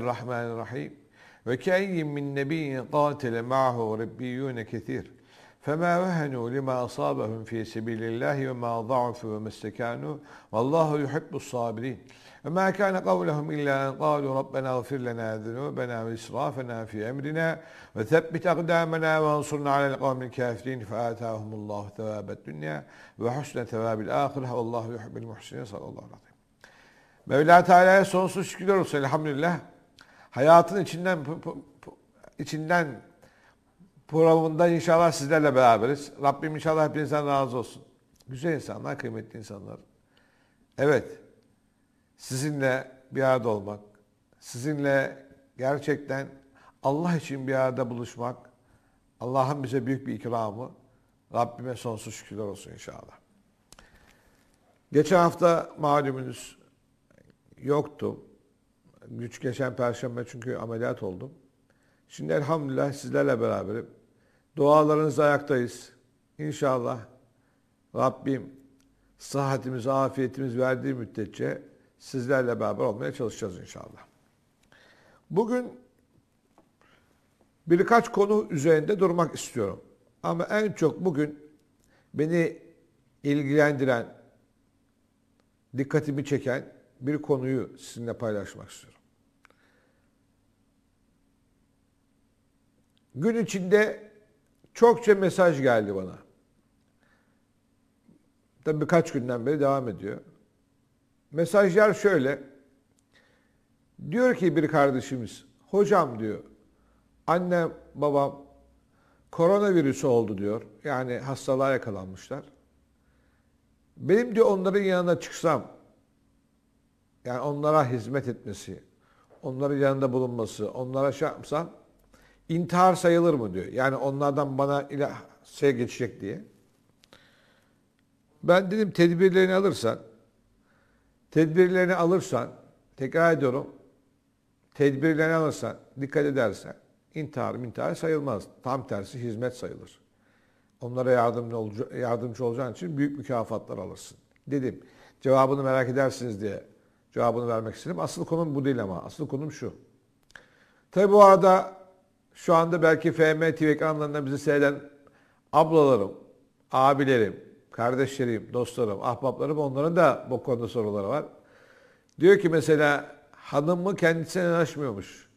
Bismillahirrahmanirrahim. Ve keyyin min nebiyyin qatile ma'hu rabbiyyune kethir. فَمَا وَهَنُوا لِمَا أَصَابَهُمْ فِي سَبِيلِ اللّٰهِ وَمَا ضَعُفُوا وَمَا اسْتَكَانُوا وَاللّٰهُ يُحِبُّ الصَّابِرِينَ وما كان قولهم إلا أن قالوا ربنا اغفر لنا ذنوبنا وإسرافنا في أمرنا وثبت أقدامنا وانصرنا على القوم الكافرين فآتاهم الله ثواب الدنيا وحسن ثواب الآخرة والله يحب المحسنين صلى الله عليه وسلم Mevla Teala'ya sonsuz şükürler olsun elhamdülillah hayatın içinden içinden programında inşallah sizlerle beraberiz. Rabbim inşallah hepinizden razı olsun. Güzel insanlar, kıymetli insanlar. Evet, sizinle bir arada olmak, sizinle gerçekten Allah için bir arada buluşmak, Allah'ın bize büyük bir ikramı, Rabbime sonsuz şükürler olsun inşallah. Geçen hafta malumunuz yoktu güç geçen perşembe çünkü ameliyat oldum. Şimdi elhamdülillah sizlerle beraberim. Dualarınızla ayaktayız. İnşallah Rabbim sıhhatimiz, afiyetimiz verdiği müddetçe sizlerle beraber olmaya çalışacağız inşallah. Bugün birkaç konu üzerinde durmak istiyorum. Ama en çok bugün beni ilgilendiren, dikkatimi çeken bir konuyu sizinle paylaşmak istiyorum. Gün içinde çokça mesaj geldi bana. Tabii birkaç günden beri devam ediyor. Mesajlar şöyle. Diyor ki bir kardeşimiz, hocam diyor, annem babam koronavirüsü oldu diyor. Yani hastalığa yakalanmışlar. Benim diyor onların yanına çıksam, yani onlara hizmet etmesi, onların yanında bulunması, onlara şey yapsam, intihar sayılır mı diyor. Yani onlardan bana ilah şey geçecek diye. Ben dedim tedbirlerini alırsan, tedbirlerini alırsan, tekrar ediyorum, tedbirlerini alırsan, dikkat edersen, intihar intihar sayılmaz. Tam tersi hizmet sayılır. Onlara yardımcı, yardımcı olacağın için büyük mükafatlar alırsın. Dedim, cevabını merak edersiniz diye cevabını vermek istedim. Asıl konum bu değil ama, asıl konum şu. Tabi bu arada şu anda belki FM TV ekranlarında bizi seyreden ablalarım, abilerim, kardeşlerim, dostlarım, ahbaplarım onların da bu konuda soruları var. Diyor ki mesela hanımı kendisine yanaşmıyormuş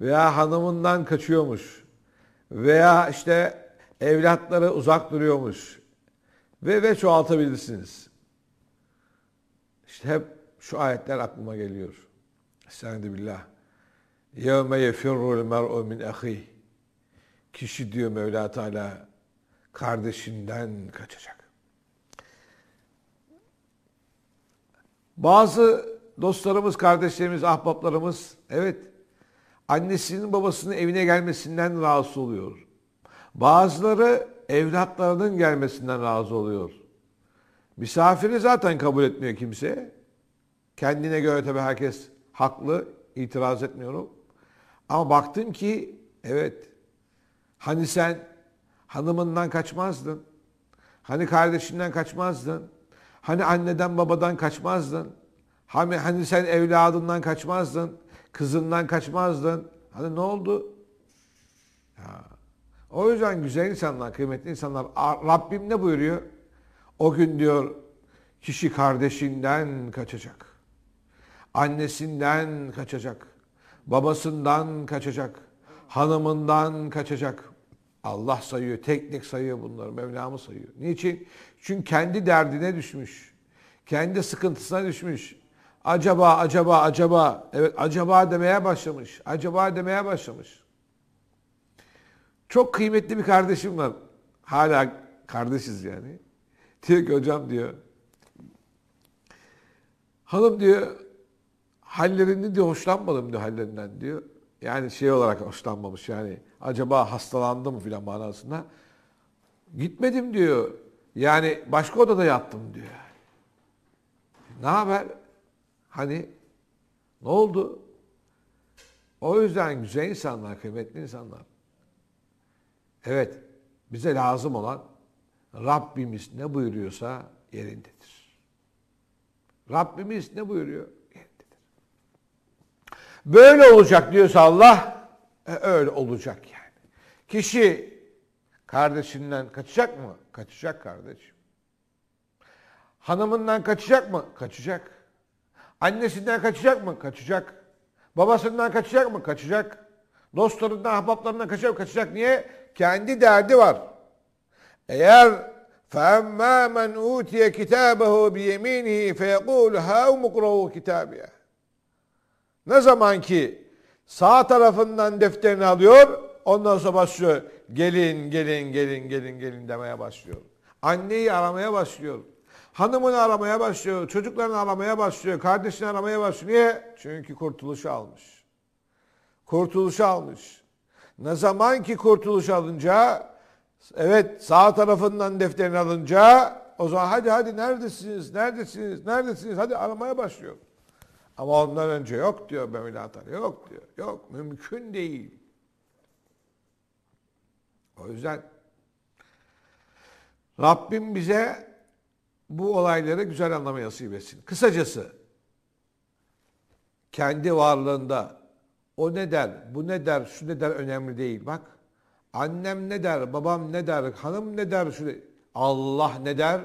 veya hanımından kaçıyormuş veya işte evlatları uzak duruyormuş ve ve çoğaltabilirsiniz. İşte hep şu ayetler aklıma geliyor. Estağfirullah. يَوْمَ يَفِرُّ الْمَرْءُ مِنْ اَخِيهِ Kişi diyor Mevla Teala kardeşinden kaçacak. Bazı dostlarımız, kardeşlerimiz, ahbaplarımız evet annesinin babasının evine gelmesinden rahatsız oluyor. Bazıları evlatlarının gelmesinden razı oluyor. Misafiri zaten kabul etmiyor kimse. Kendine göre tabii herkes haklı, itiraz etmiyorum. Ama baktım ki evet hani sen hanımından kaçmazdın. Hani kardeşinden kaçmazdın. Hani anneden babadan kaçmazdın. Hani, hani sen evladından kaçmazdın. Kızından kaçmazdın. Hani ne oldu? Ya. O yüzden güzel insanlar, kıymetli insanlar. Rabbim ne buyuruyor? O gün diyor kişi kardeşinden kaçacak. Annesinden kaçacak babasından kaçacak, hanımından kaçacak. Allah sayıyor, tek tek sayıyor bunları, Mevlamı sayıyor. Niçin? Çünkü kendi derdine düşmüş. Kendi sıkıntısına düşmüş. Acaba, acaba, acaba. Evet, acaba demeye başlamış. Acaba demeye başlamış. Çok kıymetli bir kardeşim var. Hala kardeşiz yani. Diyor ki hocam diyor. Hanım diyor hallerini diyor hoşlanmadım diyor hallerinden diyor. Yani şey olarak hoşlanmamış yani acaba hastalandı mı filan manasında. Gitmedim diyor. Yani başka odada yattım diyor. Ne haber? Hani ne oldu? O yüzden güzel insanlar, kıymetli insanlar. Evet, bize lazım olan Rabbimiz ne buyuruyorsa yerindedir. Rabbimiz ne buyuruyor? Böyle olacak diyorsa Allah e, öyle olacak yani. Kişi kardeşinden kaçacak mı? Kaçacak kardeşim. Hanımından kaçacak mı? Kaçacak. Annesinden kaçacak mı? Kaçacak. Babasından kaçacak mı? Kaçacak. Dostlarından, ahbaplarından kaçacak mı? Kaçacak. Niye? Kendi derdi var. Eğer فَاَمَّا مَنْ اُوْتِيَ كِتَابَهُ بِيَم۪ينِهِ فَيَقُولُ هَا اُمُقْرَهُ كِتَابِيَهِ ne zaman ki sağ tarafından defterini alıyor, ondan sonra başlıyor. Gelin, gelin, gelin, gelin, gelin demeye başlıyor. Anneyi aramaya başlıyor. Hanımını aramaya başlıyor, çocuklarını aramaya başlıyor, kardeşini aramaya başlıyor. Niye? Çünkü kurtuluşu almış. Kurtuluşu almış. Ne zaman ki kurtuluş alınca, evet sağ tarafından defterini alınca, o zaman hadi hadi neredesiniz, neredesiniz, neredesiniz, hadi aramaya başlıyor. Ama ondan önce yok diyor Mevla Yok diyor. Yok mümkün değil. O yüzden Rabbim bize bu olayları güzel anlamayı nasip etsin. Kısacası kendi varlığında o ne der, bu ne der, şu ne der önemli değil. Bak annem ne der, babam ne der, hanım ne der, şu ne, Allah ne der,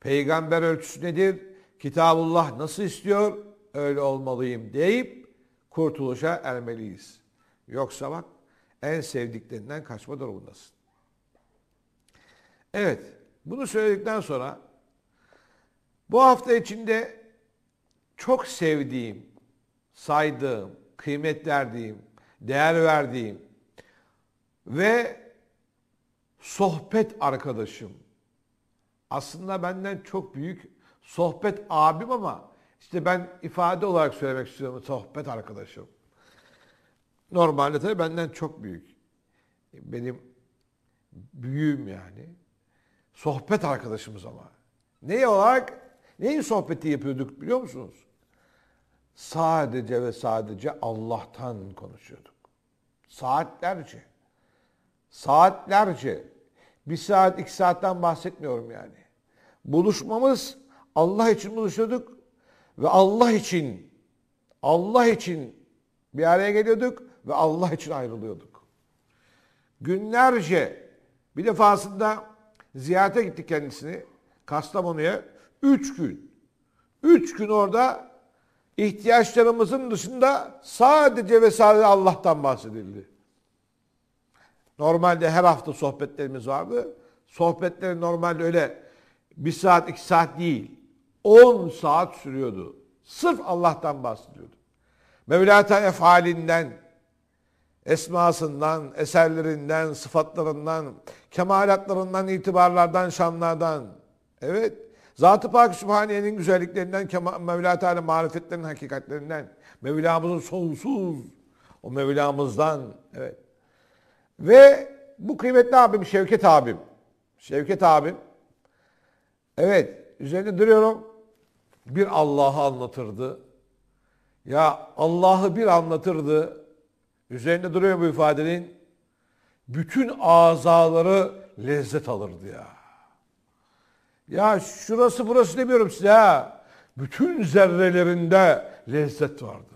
peygamber ölçüsü nedir, kitabullah nasıl istiyor, öyle olmalıyım deyip kurtuluşa ermeliyiz. Yoksa bak en sevdiklerinden kaçma durumundasın. Evet, bunu söyledikten sonra bu hafta içinde çok sevdiğim, saydığım, kıymet verdiğim, değer verdiğim ve sohbet arkadaşım. Aslında benden çok büyük sohbet abim ama işte ben ifade olarak söylemek istiyorum sohbet arkadaşım. Normalde tabii benden çok büyük. Benim büyüğüm yani. Sohbet arkadaşımız ama. Ne olarak neyin sohbeti yapıyorduk biliyor musunuz? Sadece ve sadece Allah'tan konuşuyorduk. Saatlerce. Saatlerce. Bir saat, iki saatten bahsetmiyorum yani. Buluşmamız Allah için buluşuyorduk. Ve Allah için, Allah için bir araya geliyorduk ve Allah için ayrılıyorduk. Günlerce bir defasında ziyarete gittik kendisini Kastamonu'ya. Üç gün. Üç gün orada ihtiyaçlarımızın dışında sadece ve sadece Allah'tan bahsedildi. Normalde her hafta sohbetlerimiz vardı. Sohbetleri normalde öyle bir saat iki saat değil. 10 saat sürüyordu. Sırf Allah'tan bahsediyordu. Mevlata efalinden, esmasından, eserlerinden, sıfatlarından, kemalatlarından, itibarlardan, şanlardan. Evet. Zat-ı Pak Sübhaniye'nin güzelliklerinden, Mevla Teala marifetlerinin hakikatlerinden, Mevlamızın sonsuz o Mevlamızdan. Evet. Ve bu kıymetli abim Şevket abim. Şevket abim. Evet. Üzerinde duruyorum bir Allah'ı anlatırdı. Ya Allah'ı bir anlatırdı. Üzerinde duruyor bu ifadenin. Bütün azaları lezzet alırdı ya. Ya şurası burası demiyorum size ha. Bütün zerrelerinde lezzet vardı.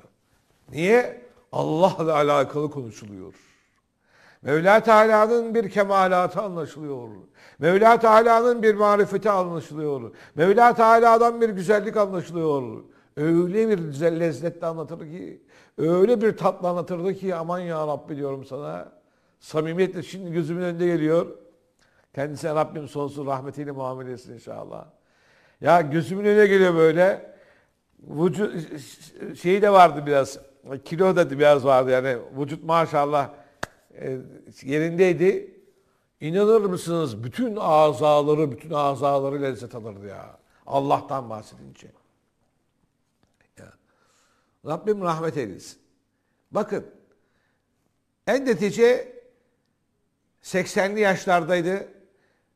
Niye? Allah'la alakalı konuşuluyor. Mevla Teala'nın bir kemalatı anlaşılıyor. Mevla Teala'nın bir marifeti anlaşılıyor. Mevla Teala'dan bir güzellik anlaşılıyor. Öyle bir güzel lezzetle anlatır ki, öyle bir tatlı anlatırdı ki aman ya Rabbi diyorum sana. Samimiyetle şimdi gözümün önünde geliyor. Kendisine Rabbim sonsuz rahmetiyle muamele etsin inşallah. Ya gözümün önüne geliyor böyle. Vücut şeyi de vardı biraz. Kilo da biraz vardı yani. Vücut maşallah e, yerindeydi. İnanır mısınız bütün azaları, bütün azaları lezzet alırdı ya. Allah'tan bahsedince. Ya. Rabbim rahmet eylesin. Bakın en netice 80'li yaşlardaydı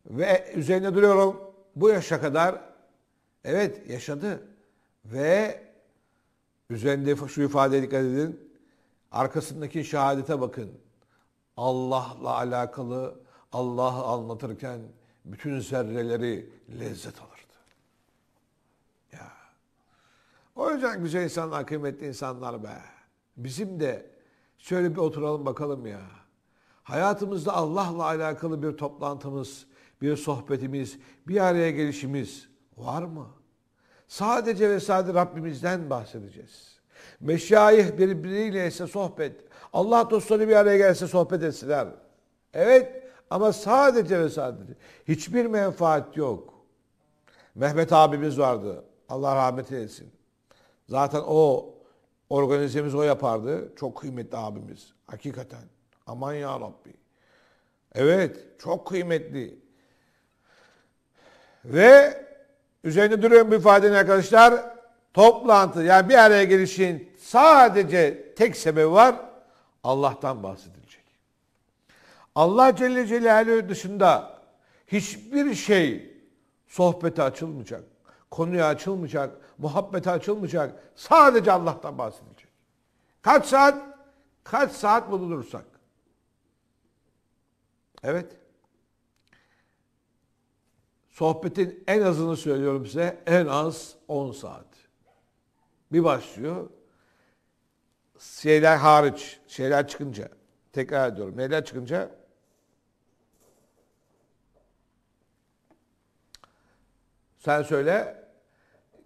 ve üzerine duruyorum bu yaşa kadar evet yaşadı ve üzerinde şu ifadeye dikkat edin arkasındaki şehadete bakın Allah'la alakalı Allah'ı anlatırken bütün zerreleri lezzet alırdı. Ya. O yüzden güzel insanlar, kıymetli insanlar be. Bizim de şöyle bir oturalım bakalım ya. Hayatımızda Allah'la alakalı bir toplantımız, bir sohbetimiz, bir araya gelişimiz var mı? Sadece ve sadece Rabbimizden bahsedeceğiz. Meşayih birbiriyle ise sohbet Allah dostları bir araya gelse sohbet etsinler. Evet ama sadece ve sadece hiçbir menfaat yok. Mehmet abimiz vardı. Allah rahmet eylesin. Zaten o organizemiz o yapardı. Çok kıymetli abimiz. Hakikaten. Aman ya Rabbi. Evet, çok kıymetli. Ve üzerinde duruyorum bir ifadenin arkadaşlar. Toplantı yani bir araya gelişin sadece tek sebebi var. Allah'tan bahsedilecek. Allah Celle Celaluhu dışında hiçbir şey sohbete açılmayacak, konuya açılmayacak, muhabbete açılmayacak. Sadece Allah'tan bahsedilecek. Kaç saat? Kaç saat bulunursak. Evet. Sohbetin en azını söylüyorum size. En az 10 saat. Bir başlıyor şeyler hariç, şeyler çıkınca, tekrar ediyorum, neler çıkınca sen söyle,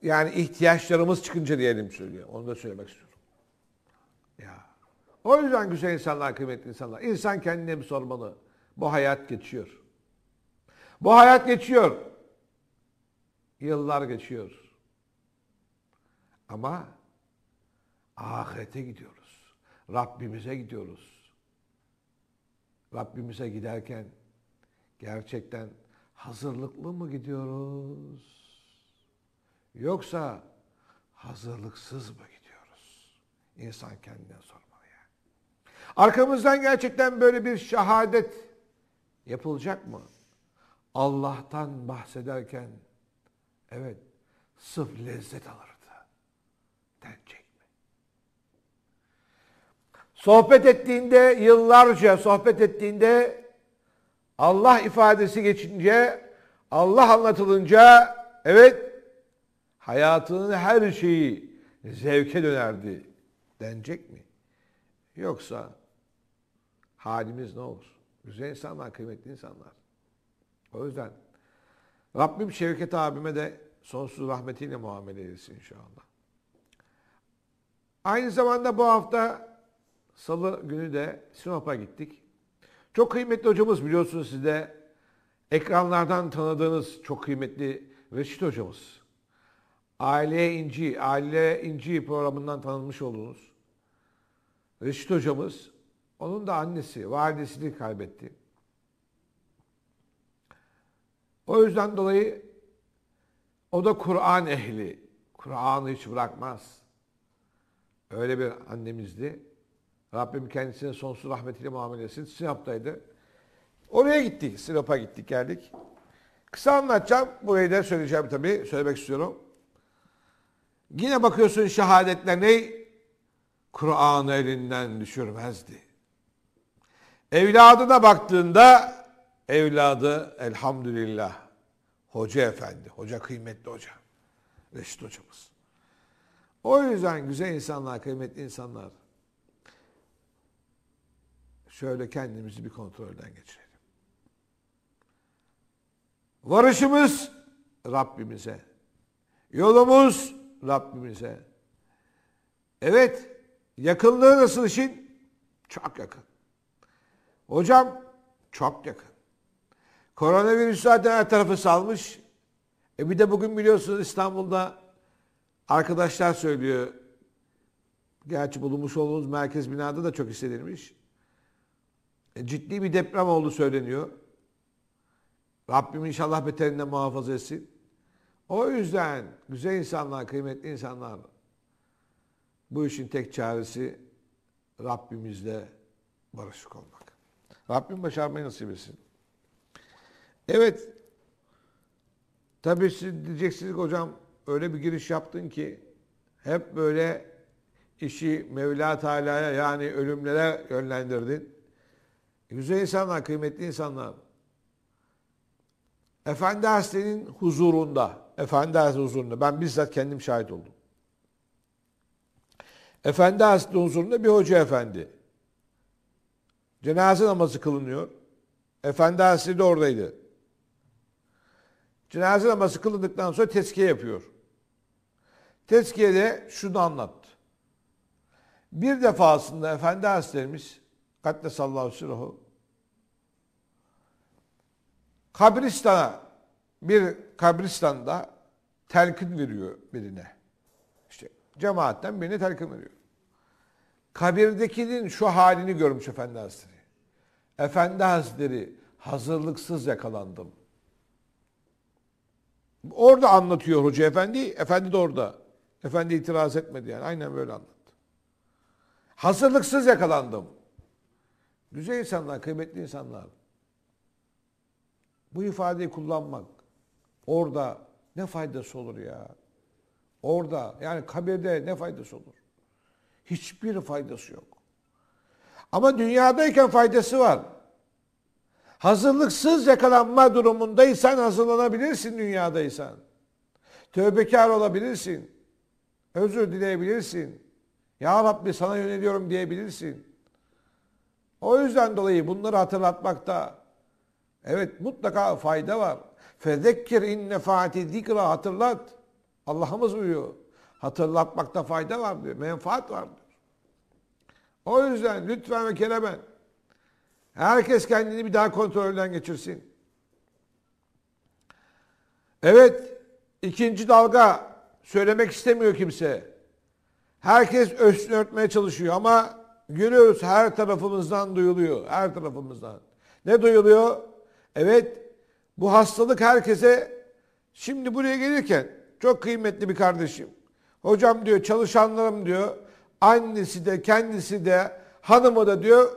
yani ihtiyaçlarımız çıkınca diyelim söylüyor. Onu da söylemek istiyorum. Ya. O yüzden güzel insanlar, kıymetli insanlar. İnsan kendine bir sormalı. Bu hayat geçiyor. Bu hayat geçiyor. Yıllar geçiyor. Ama ahirete gidiyoruz. Rabbimize gidiyoruz. Rabbimize giderken gerçekten hazırlıklı mı gidiyoruz? Yoksa hazırlıksız mı gidiyoruz? İnsan kendine sormalı yani. Arkamızdan gerçekten böyle bir şehadet yapılacak mı? Allah'tan bahsederken evet sıf lezzet alırdı denecek. Sohbet ettiğinde yıllarca sohbet ettiğinde Allah ifadesi geçince Allah anlatılınca evet hayatının her şeyi zevke dönerdi denecek mi? Yoksa halimiz ne olur? Güzel insanlar, kıymetli insanlar. O yüzden Rabbim Şevket abime de sonsuz rahmetiyle muamele eylesin inşallah. Aynı zamanda bu hafta Salı günü de Sinop'a gittik. Çok kıymetli hocamız biliyorsunuz siz de ekranlardan tanıdığınız çok kıymetli Reşit hocamız. Aile İnci, Aile İnci programından tanınmış oldunuz. Reşit hocamız, onun da annesi, validesini kaybetti. O yüzden dolayı o da Kur'an ehli. Kur'an'ı hiç bırakmaz. Öyle bir annemizdi. Rabbim kendisine sonsuz rahmetiyle muamele etsin. Sinop'taydı. Oraya gittik. Sinop'a gittik geldik. Kısa anlatacağım. Burayı da söyleyeceğim tabii. Söylemek istiyorum. Yine bakıyorsun şehadetler ne? Kur'an'ı elinden düşürmezdi. Evladına baktığında evladı elhamdülillah hoca efendi, hoca kıymetli hoca. Reşit hocamız. O yüzden güzel insanlar, kıymetli insanlar şöyle kendimizi bir kontrolden geçirelim. Varışımız Rabbimize. Yolumuz Rabbimize. Evet, yakınlığı nasıl işin? Çok yakın. Hocam, çok yakın. Koronavirüs zaten her tarafı salmış. E bir de bugün biliyorsunuz İstanbul'da arkadaşlar söylüyor. Gerçi bulunmuş olduğumuz merkez binada da çok hissedilmiş ciddi bir deprem oldu söyleniyor. Rabbim inşallah beterinden muhafaza etsin. O yüzden güzel insanlar, kıymetli insanlar bu işin tek çaresi Rabbimizle barışık olmak. Rabbim başarmayı nasip etsin. Evet. Tabii siz diyeceksiniz hocam öyle bir giriş yaptın ki hep böyle işi Mevla Teala'ya yani ölümlere yönlendirdin. E, güzel insanlar, kıymetli insanlar. Efendi Hazretleri'nin huzurunda, Efendi Hazretleri huzurunda, ben bizzat kendim şahit oldum. Efendi Hazretleri huzurunda bir hoca efendi. Cenaze namazı kılınıyor. Efendi Hazretleri de oradaydı. Cenaze namazı kılındıktan sonra tezkiye yapıyor. Tezkiyede şunu anlattı. Bir defasında Efendi Hazretlerimiz Kattesallahu sürühü. Kabristana bir kabristanda telkin veriyor birine. İşte cemaatten birine telkin veriyor. Kabirdekinin şu halini görmüş Efendi Hazretleri. Efendi Hazretleri hazırlıksız yakalandım. Orada anlatıyor Hoca Efendi. Efendi de orada. Efendi itiraz etmedi yani. Aynen böyle anlattı. Hazırlıksız yakalandım. Güzel insanlar, kıymetli insanlar. Bu ifadeyi kullanmak orada ne faydası olur ya? Orada yani kabirde ne faydası olur? Hiçbir faydası yok. Ama dünyadayken faydası var. Hazırlıksız yakalanma durumundaysan hazırlanabilirsin dünyadaysan. Tövbekar olabilirsin. Özür dileyebilirsin. Ya Rabbi sana yöneliyorum diyebilirsin. O yüzden dolayı bunları hatırlatmakta evet mutlaka fayda var. Fezekkir in nefati zikra hatırlat. Allah'ımız buyuruyor Hatırlatmakta fayda var diyor. Menfaat var diyor. O yüzden lütfen ve keremen herkes kendini bir daha kontrolden geçirsin. Evet, ikinci dalga söylemek istemiyor kimse. Herkes ösünü örtmeye çalışıyor ama Görüyoruz her tarafımızdan duyuluyor. Her tarafımızdan. Ne duyuluyor? Evet bu hastalık herkese şimdi buraya gelirken çok kıymetli bir kardeşim. Hocam diyor çalışanlarım diyor annesi de kendisi de hanımı da diyor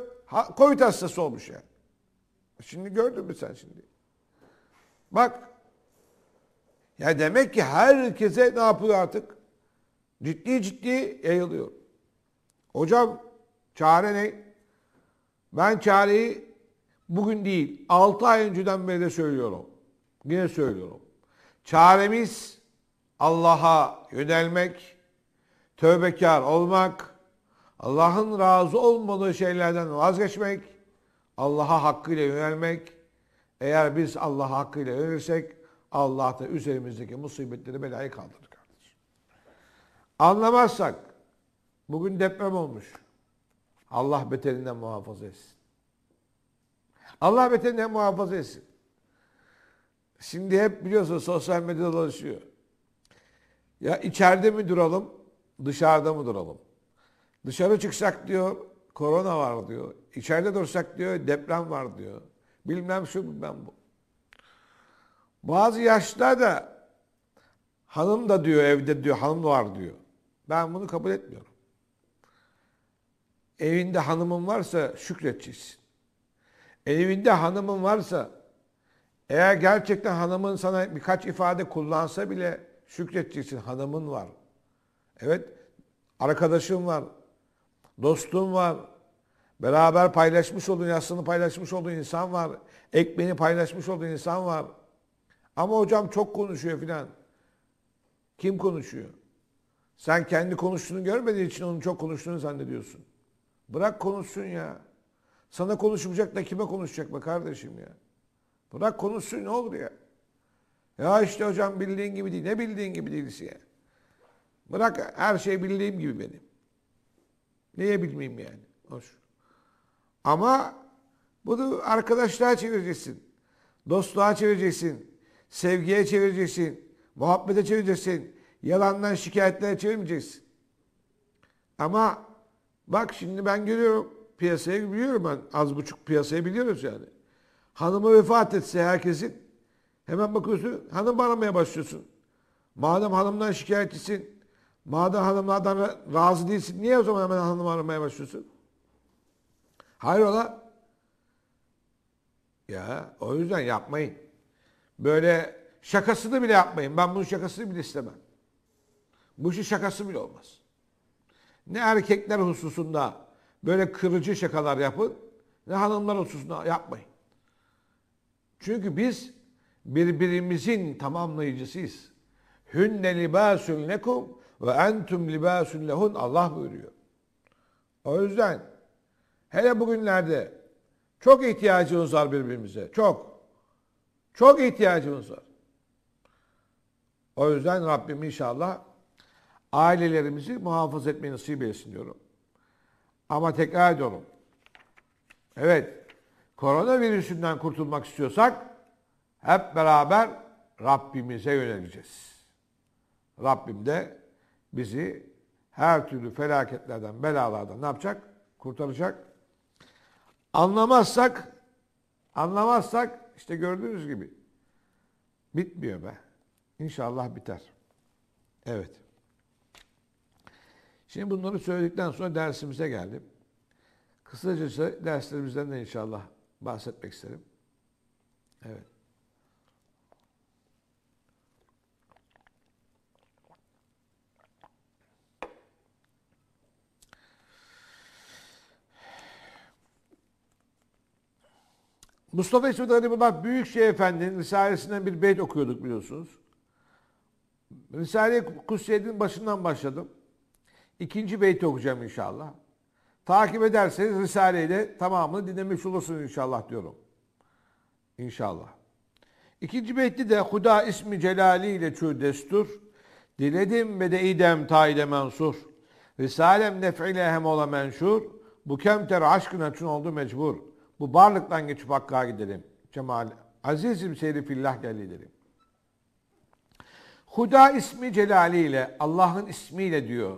COVID hastası olmuş yani. Şimdi gördün mü sen şimdi? Bak. Ya demek ki herkese ne yapıyor artık? Ciddi ciddi yayılıyor. Hocam Çare ne? Ben çareyi bugün değil, 6 ay önceden beri de söylüyorum. Yine söylüyorum. Çaremiz Allah'a yönelmek, tövbekar olmak, Allah'ın razı olmadığı şeylerden vazgeçmek, Allah'a hakkıyla yönelmek. Eğer biz Allah'a hakkıyla yönelirsek Allah da üzerimizdeki musibetleri belayı kaldırır kardeşim. Anlamazsak bugün deprem olmuş. Allah beterinden muhafaza etsin. Allah beterinden muhafaza etsin. Şimdi hep biliyorsunuz sosyal medyada dolaşıyor. Ya içeride mi duralım, dışarıda mı duralım? Dışarı çıksak diyor, korona var diyor. İçeride dursak diyor, deprem var diyor. Bilmem şu bilmem bu. Bazı yaşta da hanım da diyor evde diyor, hanım var diyor. Ben bunu kabul etmiyorum. Evinde hanımın varsa şükredeceksin. Evinde hanımın varsa eğer gerçekten hanımın sana birkaç ifade kullansa bile şükredeceksin. Hanımın var. Evet arkadaşın var. Dostun var. Beraber paylaşmış olduğun, yastığını paylaşmış olduğun insan var. Ekmeğini paylaşmış olduğun insan var. Ama hocam çok konuşuyor filan. Kim konuşuyor? Sen kendi konuştuğunu görmediği için onun çok konuştuğunu zannediyorsun. Bırak konuşsun ya. Sana konuşmayacak da kime konuşacak be kardeşim ya. Bırak konuşsun ne olur ya. Ya işte hocam bildiğin gibi değil. Ne bildiğin gibi değilse ya. Bırak her şey bildiğim gibi benim. Niye bilmeyeyim yani? Hoş. Ama bunu arkadaşlığa çevireceksin. Dostluğa çevireceksin. Sevgiye çevireceksin. Muhabbete çevireceksin. Yalandan şikayetlere çevirmeyeceksin. Ama Bak şimdi ben görüyorum piyasaya biliyorum ben az buçuk piyasayı biliyoruz yani. Hanımı vefat etse herkesin hemen bakıyorsun hanım aramaya başlıyorsun. Madem hanımdan şikayetçisin, madem hanımlardan razı değilsin niye o zaman hemen hanımı aramaya başlıyorsun? Hayrola? Ya o yüzden yapmayın. Böyle şakasını bile yapmayın. Ben bunun şakasını bile istemem. Bu işin şakası bile olmaz. Ne erkekler hususunda böyle kırıcı şakalar yapın ne hanımlar hususunda yapmayın. Çünkü biz birbirimizin tamamlayıcısıyız. Hünne libâsün lekum ve entum libâsün lehun Allah buyuruyor. O yüzden hele bugünlerde çok ihtiyacımız var birbirimize. Çok. Çok ihtiyacımız var. O yüzden Rabbim inşallah ailelerimizi muhafaza etmeyi nasip etsin diyorum. Ama tekrar ediyorum. Evet, koronavirüsünden kurtulmak istiyorsak hep beraber Rabbimize yöneleceğiz. Rabbim de bizi her türlü felaketlerden, belalardan ne yapacak? Kurtaracak. Anlamazsak, anlamazsak işte gördüğünüz gibi bitmiyor be. İnşallah biter. Evet. Şimdi bunları söyledikten sonra dersimize geldim. Kısaca derslerimizden de inşallah bahsetmek isterim. Evet. Mustafa İsmet Hanım'la Büyükşehir Efendi'nin Risalesinden bir beyt okuyorduk biliyorsunuz. Risale-i Kutsiye'nin başından başladım. İkinci beyti okuyacağım inşallah. Takip ederseniz de tamamını dinlemiş olursunuz inşallah diyorum. İnşallah. İkinci beytti de Huda ismi celali ile çür destur. Diledim ve de idem taide mensur. Risalem nef'ile hem ola menşur. Bu kemter aşkına çün oldu mecbur. Bu varlıktan geçip Hakk'a gidelim. Cemal azizim seyri fillah gelidelim. Huda ismi celali ile Allah'ın ismiyle diyor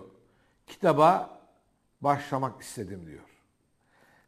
kitaba başlamak istedim diyor.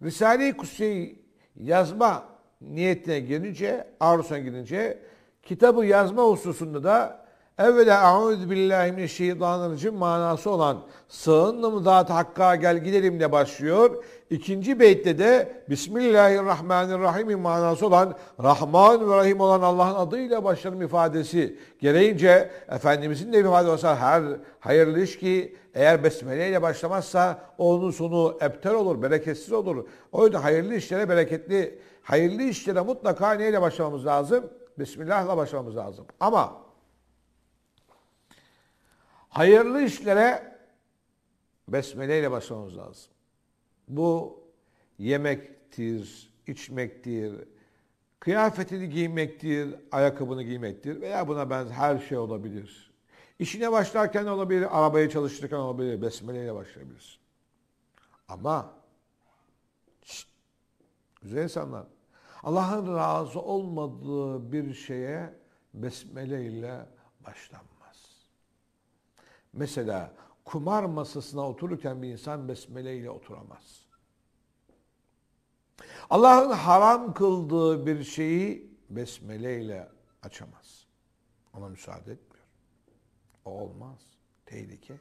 Risale-i Kutsiye'yi yazma niyetine gelince, arzusuna gidince kitabı yazma hususunda da evvela Euzu billahi mineşşeytanirracim manası olan sığındım zat hakka gel gidelim de başlıyor. İkinci beytte de Bismillahirrahmanirrahim manası olan Rahman ve Rahim olan Allah'ın adıyla başlarım ifadesi gereğince Efendimizin de ifade olsa her hayırlı iş ki eğer besmele ile başlamazsa onun sonu epter olur, bereketsiz olur. O yüzden hayırlı işlere bereketli, hayırlı işlere mutlaka neyle başlamamız lazım? Bismillah'la başlamamız lazım. Ama hayırlı işlere besmele ile başlamamız lazım. Bu yemektir, içmektir, kıyafetini giymektir, ayakkabını giymektir veya buna benzer her şey olabilir. İşine başlarken olabilir, arabaya çalışırken olabilir, besmeleyle başlayabilirsin. Ama şişt, güzel insanlar Allah'ın razı olmadığı bir şeye besmele ile başlanmaz. Mesela kumar masasına otururken bir insan besmele ile oturamaz. Allah'ın haram kıldığı bir şeyi besmele ile açamaz. Ona müsaade et. Olmaz. Tehlike.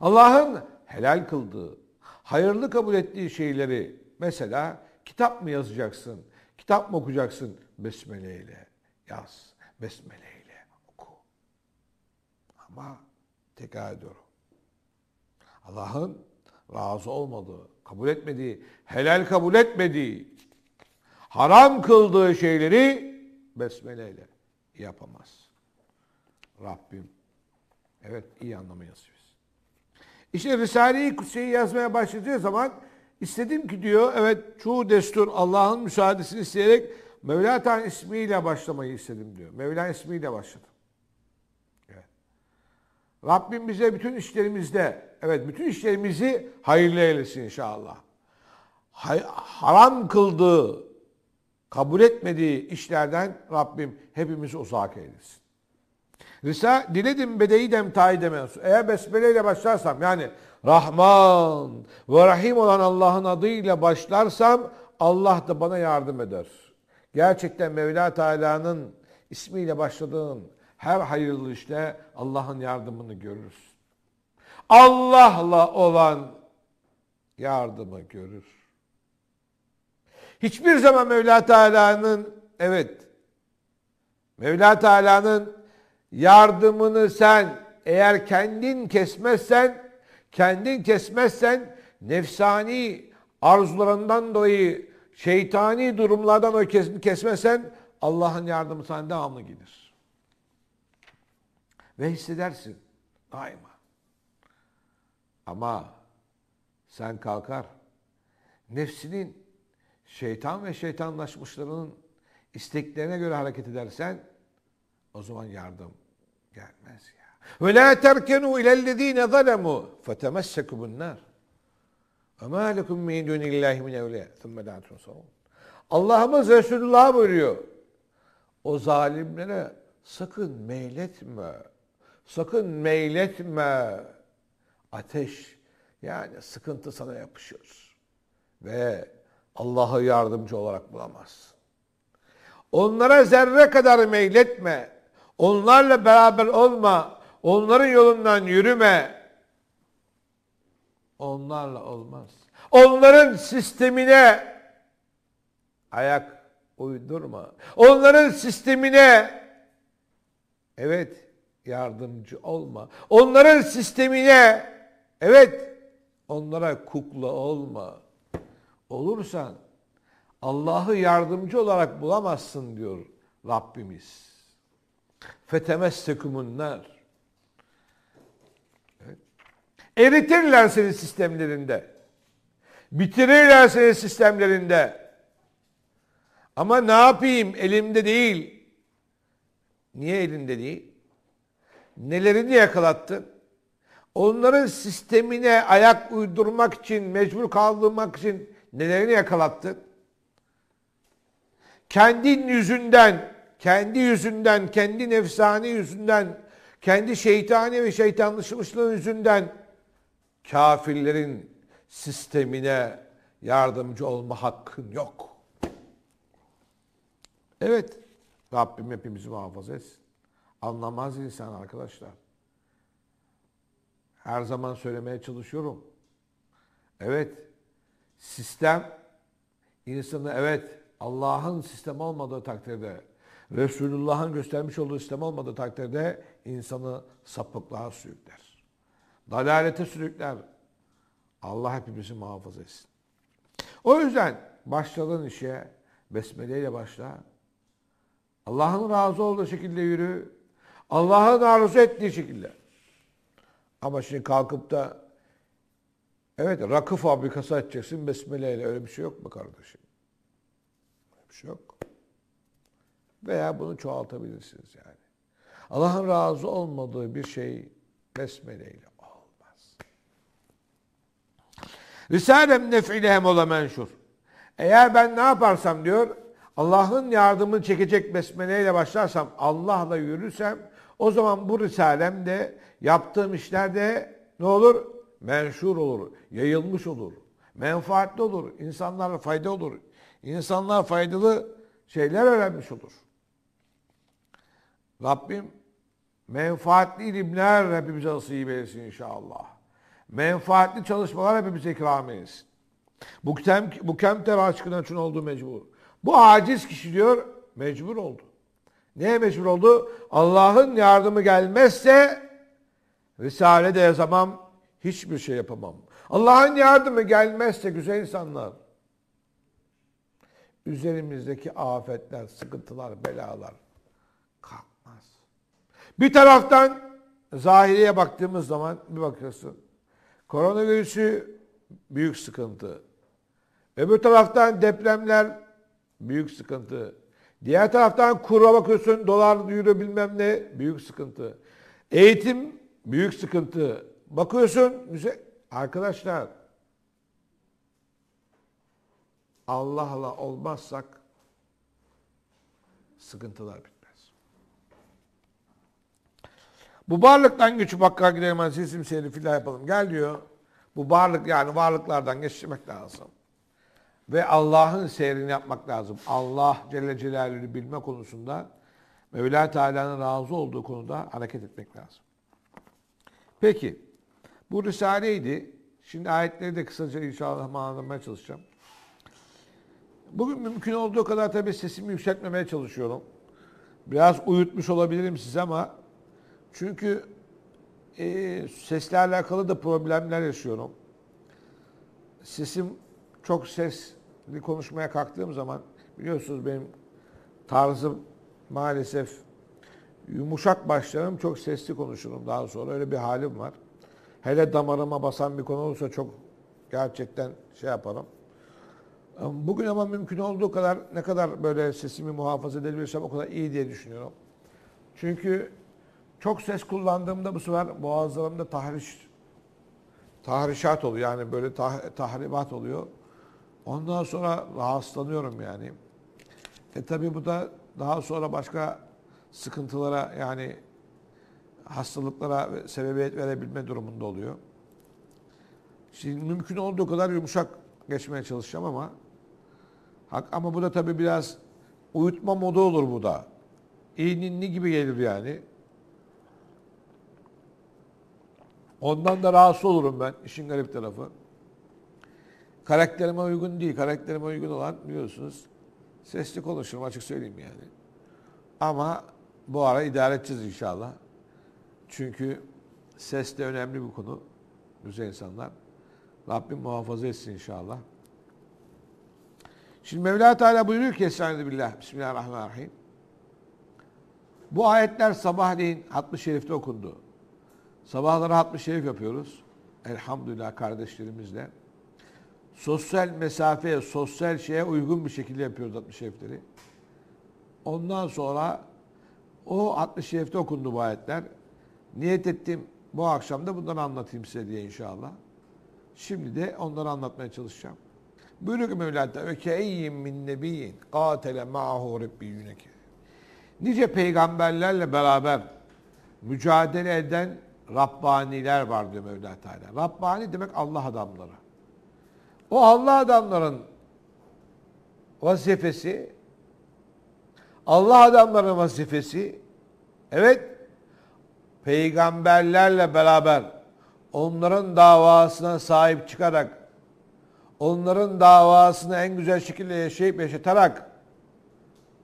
Allah'ın helal kıldığı, hayırlı kabul ettiği şeyleri mesela kitap mı yazacaksın, kitap mı okuyacaksın? Besmele ile yaz, besmele ile oku. Ama tekrar ediyorum. Allah'ın razı olmadığı, kabul etmediği, helal kabul etmediği, haram kıldığı şeyleri besmeleyle yapamaz. Rabbim Evet iyi anlamı yazıyoruz. İşte Risale-i Kutsi'yi yazmaya başladığı zaman istedim ki diyor evet çoğu destur Allah'ın müsaadesini isteyerek Mevla ismiyle başlamayı istedim diyor. Mevla ismiyle başladım. Evet. Rabbim bize bütün işlerimizde evet bütün işlerimizi hayırlı eylesin inşallah. Hay haram kıldığı, kabul etmediği işlerden Rabbim hepimizi uzak eylesin. Risa diledim bedeidem taidem Eğer besmele ile başlarsam yani Rahman ve Rahim olan Allah'ın adıyla başlarsam Allah da bana yardım eder. Gerçekten Mevla Teala'nın ismiyle başladığın her hayırlı işte Allah'ın yardımını görürsün. Allah'la olan yardımı görür. Hiçbir zaman Mevla Teala'nın evet Mevla Teala'nın Yardımını sen eğer kendin kesmezsen, kendin kesmezsen nefsani arzularından dolayı şeytani durumlardan o kesmezsen Allah'ın yardımı sana devamlı gelir. Ve hissedersin daima. Ama sen kalkar nefsinin şeytan ve şeytanlaşmışlarının isteklerine göre hareket edersen o zaman yardım gelmez ya. Ve la terkenu ilellezine zalemu fetemessekumun nar. Ve ma lekum min dunillahi min evliya. Thumme la tunsarun. Allah'ımız Resulullah buyuruyor. O zalimlere sakın meyletme. Sakın meyletme. Ateş yani sıkıntı sana yapışıyor. Ve Allah'ı yardımcı olarak bulamazsın. Onlara zerre kadar meyletme. Onlarla beraber olma. Onların yolundan yürüme. Onlarla olmaz. Onların sistemine ayak uydurma. Onların sistemine evet yardımcı olma. Onların sistemine evet onlara kukla olma. Olursan Allah'ı yardımcı olarak bulamazsın diyor Rabbimiz. Fetemessekumunlar. Evet. Eritirler seni sistemlerinde. Bitirirler seni sistemlerinde. Ama ne yapayım elimde değil. Niye elinde değil? Nelerini yakalattın? Onların sistemine ayak uydurmak için, mecbur kaldırmak için nelerini yakalattın? Kendin yüzünden kendi yüzünden, kendi nefsani yüzünden, kendi şeytani ve şeytanlaşmışlığı yüzünden kafirlerin sistemine yardımcı olma hakkın yok. Evet, Rabbim hepimizi muhafaza etsin. Anlamaz insan arkadaşlar. Her zaman söylemeye çalışıyorum. Evet, sistem insanı evet Allah'ın sistem olmadığı takdirde Resulullah'ın göstermiş olduğu sistem olmadığı takdirde insanı sapıklığa sürükler. Dalalete sürükler. Allah hepimizi muhafaza etsin. O yüzden başladığın işe besmele ile başla. Allah'ın razı olduğu şekilde yürü. Allah'ın arzu ettiği şekilde. Ama şimdi kalkıp da evet rakı fabrikası açacaksın besmeleyle öyle bir şey yok mu kardeşim? Öyle bir şey yok. Veya bunu çoğaltabilirsiniz yani. Allah'ın razı olmadığı bir şey besmeleyle olmaz. Risalem nef'ile hem ola menşur. Eğer ben ne yaparsam diyor, Allah'ın yardımını çekecek besmeleyle başlarsam, Allah'la yürürsem, o zaman bu risalem de yaptığım işlerde ne olur? Menşur olur, yayılmış olur, menfaatli olur, insanlara fayda olur. İnsanlar faydalı şeyler öğrenmiş olur. Rabbim menfaatli ilimler hepimize nasip eylesin inşallah. Menfaatli çalışmalar hepimize ikram eylesin. Bu kem, bu kemter aşkından için oldu mecbur. Bu aciz kişi diyor mecbur oldu. Neye mecbur oldu? Allah'ın yardımı gelmezse Risale de yazamam, hiçbir şey yapamam. Allah'ın yardımı gelmezse güzel insanlar, üzerimizdeki afetler, sıkıntılar, belalar, bir taraftan zahiriye baktığımız zaman bir bakıyorsun. Koronavirüsü büyük sıkıntı. Öbür taraftan depremler büyük sıkıntı. Diğer taraftan kurva bakıyorsun dolar, euro bilmem ne büyük sıkıntı. Eğitim büyük sıkıntı. Bakıyorsun müze arkadaşlar Allah'la olmazsak sıkıntılar biter. Bu varlıktan güç bakka gidelim hani sesim seyri filan yapalım. Gel diyor. Bu varlık yani varlıklardan geçirmek lazım. Ve Allah'ın seyrini yapmak lazım. Allah Celle Celaluhu'yu bilme konusunda Mevla Teala'nın razı olduğu konuda hareket etmek lazım. Peki. Bu Risale'ydi. Şimdi ayetleri de kısaca inşallah anlamaya çalışacağım. Bugün mümkün olduğu kadar tabii sesimi yükseltmemeye çalışıyorum. Biraz uyutmuş olabilirim size ama çünkü e, sesle alakalı da problemler yaşıyorum. Sesim çok sesli konuşmaya kalktığım zaman biliyorsunuz benim tarzım maalesef yumuşak başlarım çok sesli konuşurum daha sonra öyle bir halim var. Hele damarıma basan bir konu olursa çok gerçekten şey yaparım. Bugün ama mümkün olduğu kadar ne kadar böyle sesimi muhafaza edebilirsem o kadar iyi diye düşünüyorum. Çünkü çok ses kullandığımda bu sefer boğazlarımda tahriş, tahrişat oluyor. Yani böyle tah, tahribat oluyor. Ondan sonra rahatsızlanıyorum yani. E tabi bu da daha sonra başka sıkıntılara yani hastalıklara sebebiyet verebilme durumunda oluyor. Şimdi mümkün olduğu kadar yumuşak geçmeye çalışacağım ama hak. ama bu da tabii biraz uyutma modu olur bu da. İyi ninni gibi gelir yani. Ondan da rahatsız olurum ben. İşin garip tarafı. Karakterime uygun değil. Karakterime uygun olan biliyorsunuz sesli konuşurum açık söyleyeyim yani. Ama bu ara idare edeceğiz inşallah. Çünkü ses de önemli bir konu. Güzel insanlar. Rabbim muhafaza etsin inşallah. Şimdi Mevla Teala buyuruyor ki Estaizu Billah Bismillahirrahmanirrahim. Bu ayetler sabahleyin 60. şerifte okundu. Sabahları hatmi şerif yapıyoruz. Elhamdülillah kardeşlerimizle. Sosyal mesafeye, sosyal şeye uygun bir şekilde yapıyoruz hatmi şerifleri. Ondan sonra o hatmi şerifte okundu bu ayetler. Niyet ettim bu akşam da bundan anlatayım size diye inşallah. Şimdi de onları anlatmaya çalışacağım. Buyuruyor ki Mevla'da ve keyyim min nebiyyin katele ma'hu Nice peygamberlerle beraber mücadele eden Rabbaniler var diyor Mevla Teala. Rabbani demek Allah adamları. O Allah adamların vazifesi Allah adamların vazifesi evet peygamberlerle beraber onların davasına sahip çıkarak onların davasını en güzel şekilde yaşayıp yaşatarak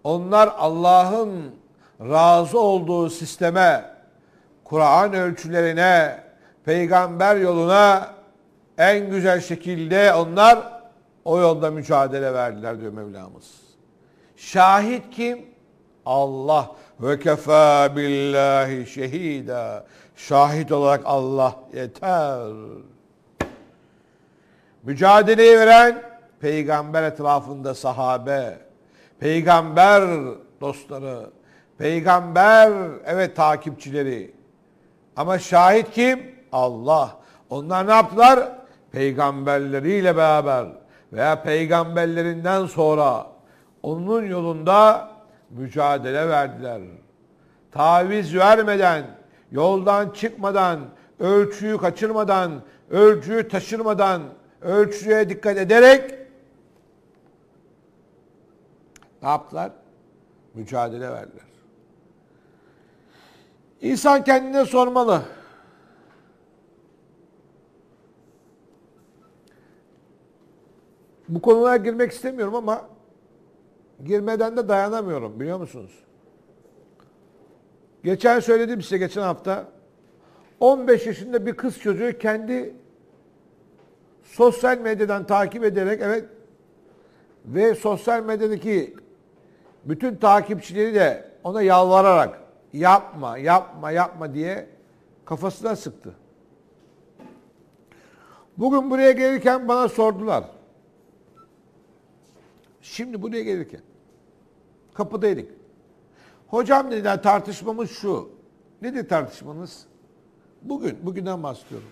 onlar Allah'ın razı olduğu sisteme Kur'an ölçülerine, peygamber yoluna en güzel şekilde onlar o yolda mücadele verdiler diyor Mevlamız. Şahit kim? Allah ve kefa billahi şehida. Şahit olarak Allah yeter. Mücadeleyi veren peygamber etrafında sahabe, peygamber dostları, peygamber evet takipçileri, ama şahit kim? Allah. Onlar ne yaptılar? Peygamberleriyle beraber veya peygamberlerinden sonra onun yolunda mücadele verdiler. Taviz vermeden, yoldan çıkmadan, ölçüyü kaçırmadan, ölçüyü taşırmadan, ölçüye dikkat ederek ne yaptılar? Mücadele verdiler. İnsan kendine sormalı. Bu konulara girmek istemiyorum ama girmeden de dayanamıyorum biliyor musunuz? Geçen söyledim size geçen hafta 15 yaşında bir kız çocuğu kendi sosyal medyadan takip ederek evet ve sosyal medyadaki bütün takipçileri de ona yalvararak yapma, yapma, yapma diye kafasına sıktı. Bugün buraya gelirken bana sordular. Şimdi buraya gelirken kapıdaydık. Hocam dediler tartışmamız şu. Nedir tartışmanız? Bugün, bugünden bahsediyorum.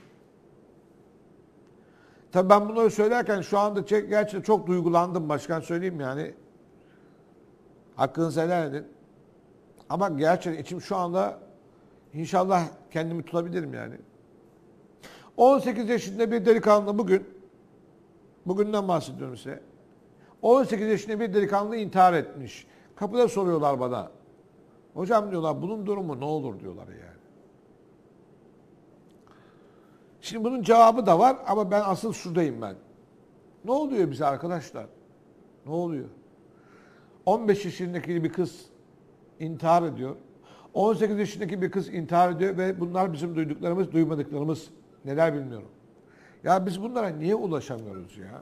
Tabii ben bunları söylerken şu anda gerçekten çok duygulandım başkan söyleyeyim yani. Hakkınızı helal edin. Ama gerçekten içim şu anda inşallah kendimi tutabilirim yani. 18 yaşında bir delikanlı bugün, bugünden bahsediyorum size. 18 yaşında bir delikanlı intihar etmiş. Kapıda soruyorlar bana. Hocam diyorlar bunun durumu ne olur diyorlar yani. Şimdi bunun cevabı da var ama ben asıl şuradayım ben. Ne oluyor bize arkadaşlar? Ne oluyor? 15 yaşındaki bir kız intihar ediyor. 18 yaşındaki bir kız intihar ediyor ve bunlar bizim duyduklarımız, duymadıklarımız. Neler bilmiyorum. Ya biz bunlara niye ulaşamıyoruz ya?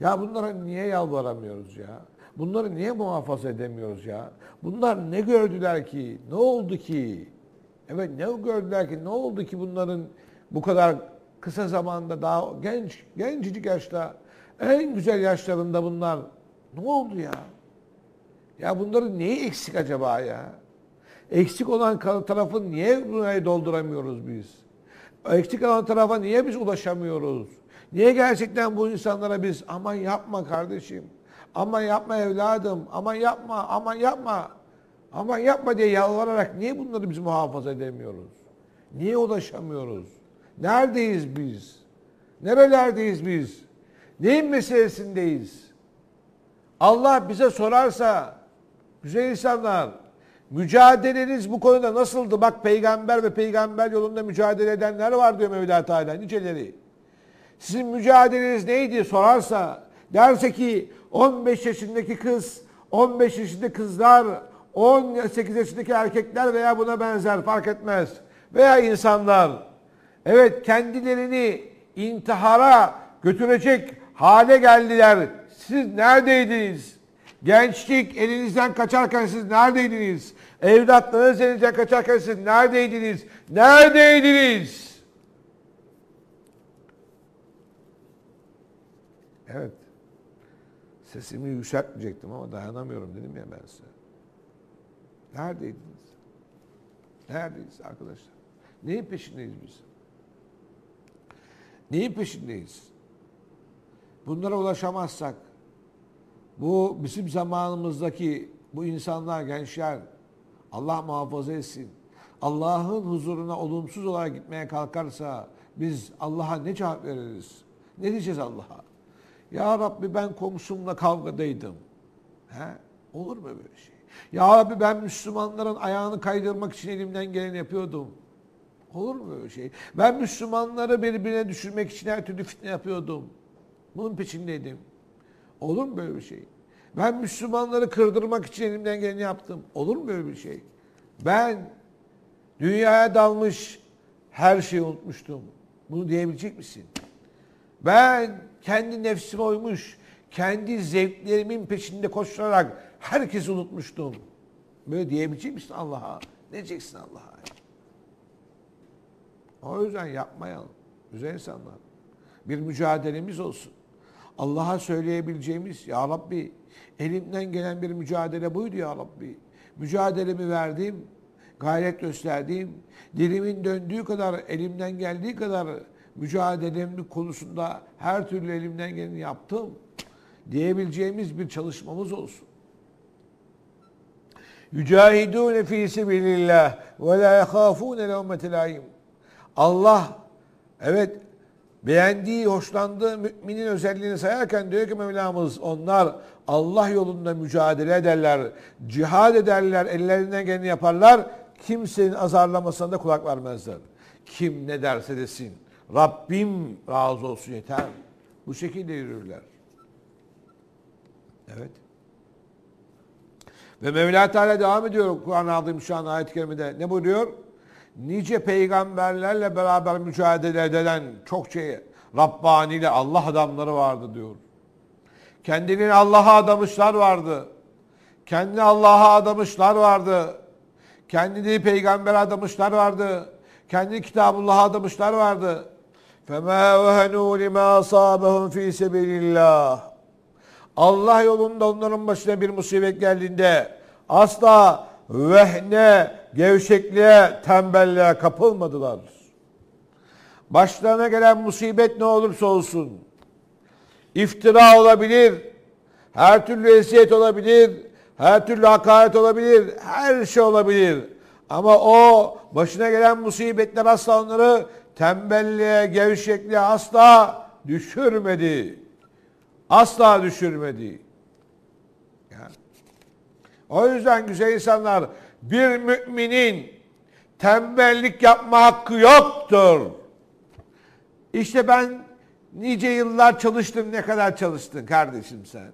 Ya bunlara niye yalvaramıyoruz ya? Bunları niye muhafaza edemiyoruz ya? Bunlar ne gördüler ki? Ne oldu ki? Evet ne gördüler ki? Ne oldu ki bunların bu kadar kısa zamanda daha genç, gencicik yaşta, en güzel yaşlarında bunlar ne oldu ya? Ya bunların neyi eksik acaba ya? Eksik olan tarafın niye burayı dolduramıyoruz biz? Eksik olan tarafa niye biz ulaşamıyoruz? Niye gerçekten bu insanlara biz aman yapma kardeşim, aman yapma evladım, aman yapma, aman yapma, aman yapma diye yalvararak niye bunları biz muhafaza edemiyoruz? Niye ulaşamıyoruz? Neredeyiz biz? Nerelerdeyiz biz? Neyin meselesindeyiz? Allah bize sorarsa Güzel insanlar, mücadeleniz bu konuda nasıldı? Bak peygamber ve peygamber yolunda mücadele edenler var diyor Mevla Teala niceleri. Sizin mücadeleniz neydi sorarsa derse ki 15 yaşındaki kız, 15 yaşındaki kızlar, 18 yaşındaki erkekler veya buna benzer fark etmez. Veya insanlar evet kendilerini intihara götürecek hale geldiler. Siz neredeydiniz? Gençlik elinizden kaçarken siz neredeydiniz? Evlatlarınız elinizden kaçarken siz neredeydiniz? Neredeydiniz? Evet. Sesimi yükseltmeyecektim ama dayanamıyorum dedim ya ben size. Neredeydiniz? Neredeyiz arkadaşlar? Neyin peşindeyiz biz? Neyin peşindeyiz? Bunlara ulaşamazsak bu bizim zamanımızdaki bu insanlar, gençler Allah muhafaza etsin. Allah'ın huzuruna olumsuz olarak gitmeye kalkarsa biz Allah'a ne cevap veririz? Ne diyeceğiz Allah'a? Ya Rabbi ben komşumla kavgadaydım. He? Olur mu böyle şey? Ya Rabbi ben Müslümanların ayağını kaydırmak için elimden geleni yapıyordum. Olur mu böyle şey? Ben Müslümanları birbirine düşürmek için her türlü fitne yapıyordum. Bunun peşindeydim. Olur mu böyle bir şey? Ben Müslümanları kırdırmak için elimden geleni yaptım. Olur mu böyle bir şey? Ben dünyaya dalmış her şeyi unutmuştum. Bunu diyebilecek misin? Ben kendi nefsime uymuş, kendi zevklerimin peşinde koşarak herkesi unutmuştum. Böyle diyebilecek misin Allah'a? Ne diyeceksin Allah'a? O yüzden yapmayalım. Güzel insanlar. Bir mücadelemiz olsun. Allah'a söyleyebileceğimiz ya Rabbi elimden gelen bir mücadele buydu ya Rabbi. Mücadelemi verdim, gayret gösterdiğim, dilimin döndüğü kadar, elimden geldiği kadar mücadelemi konusunda her türlü elimden geleni yaptım diyebileceğimiz bir çalışmamız olsun. Yücahidûne fî sebilillah ve lâ yekâfûne levmetel Allah evet beğendiği, hoşlandığı müminin özelliğini sayarken diyor ki Mevlamız onlar Allah yolunda mücadele ederler, cihad ederler, ellerinden geleni yaparlar. Kimsenin azarlamasına da kulak vermezler. Kim ne derse desin. Rabbim razı olsun yeter. Bu şekilde yürürler. Evet. Ve Mevla Teala devam ediyor Kur'an-ı Azimşan ayet-i kerimede. Ne buyuruyor? nice peygamberlerle beraber mücadele edilen çok şey Rabbani'li Allah adamları vardı diyor. Kendini Allah'a adamışlar vardı. kendi Allah'a adamışlar vardı. Kendini peygamber adamışlar vardı. kendi Kitabullah'a adamışlar vardı. فَمَا وَهَنُوا لِمَا أَصَابَهُمْ ف۪ي سَبِيلِ اللّٰهِ Allah yolunda onların başına bir musibet geldiğinde asla vehne, gevşekliğe, tembelliğe kapılmadılar. Başlarına gelen musibet ne olursa olsun, iftira olabilir, her türlü eziyet olabilir, her türlü hakaret olabilir, her şey olabilir. Ama o başına gelen musibetler asla onları tembelliğe, gevşekliğe asla düşürmedi. Asla düşürmedi. O yüzden güzel insanlar bir müminin tembellik yapma hakkı yoktur. İşte ben nice yıllar çalıştım. Ne kadar çalıştın kardeşim sen?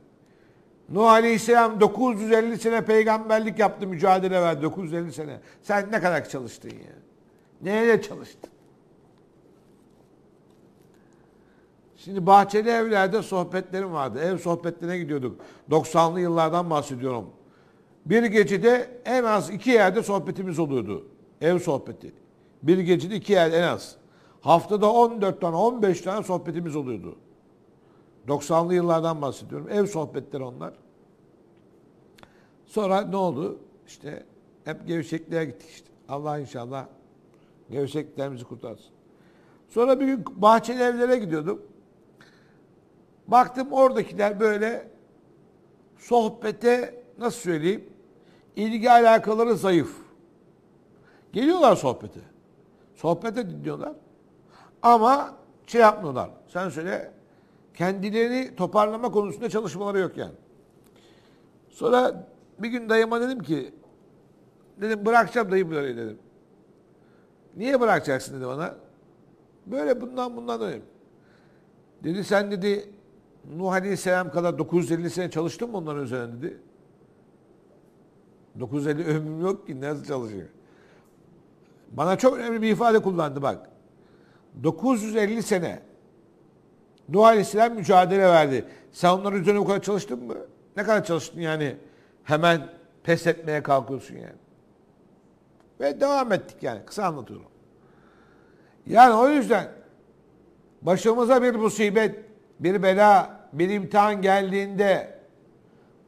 Nuh Aleyhisselam 950 sene peygamberlik yaptı, mücadele verdi 950 sene. Sen ne kadar çalıştın ya? Neyle çalıştın? Şimdi bahçeli evlerde sohbetlerim vardı. Ev sohbetlerine gidiyorduk. 90'lı yıllardan bahsediyorum. Bir gecede en az iki yerde sohbetimiz oluyordu. Ev sohbeti. Bir gecede iki yer en az. Haftada 14 tane 15 tane sohbetimiz oluyordu. 90'lı yıllardan bahsediyorum. Ev sohbetleri onlar. Sonra ne oldu? İşte hep gevşekliğe gittik işte. Allah inşallah gevşeklerimizi kurtarsın. Sonra bir gün bahçeli evlere gidiyordum. Baktım oradakiler böyle sohbete nasıl söyleyeyim? İlgi alakaları zayıf. Geliyorlar sohbete. Sohbete dinliyorlar. Ama şey yapmıyorlar. Sen söyle kendilerini toparlama konusunda çalışmaları yok yani. Sonra bir gün dayıma dedim ki dedim bırakacağım dayı böyle dedim. Niye bırakacaksın dedi bana. Böyle bundan bundan dedim. Dedi sen dedi Nuh Aleyhisselam kadar 950 sene çalıştın mı onların üzerine dedi. 950 ömrüm yok ki nasıl çalışıyor? Bana çok önemli bir ifade kullandı bak. 950 sene Nuh Aleyhisselam mücadele verdi. Sen onların üzerine bu kadar çalıştın mı? Ne kadar çalıştın yani? Hemen pes etmeye kalkıyorsun yani. Ve devam ettik yani. Kısa anlatıyorum. Yani o yüzden başımıza bir musibet, bir bela, bir imtihan geldiğinde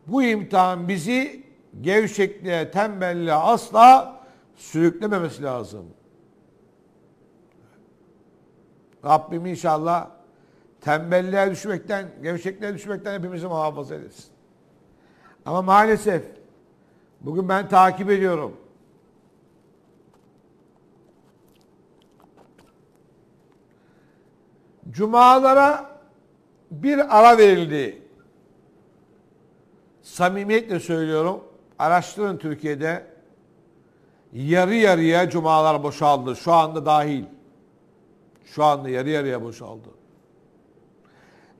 bu imtihan bizi gevşekliğe, tembelliğe asla sürüklememesi lazım. Rabbim inşallah tembelliğe düşmekten, gevşekliğe düşmekten hepimizi muhafaza etsin. Ama maalesef bugün ben takip ediyorum. Cumalara bir ara verildi. Samimiyetle söylüyorum. Araştırın Türkiye'de yarı yarıya cumalar boşaldı. Şu anda dahil. Şu anda yarı yarıya boşaldı.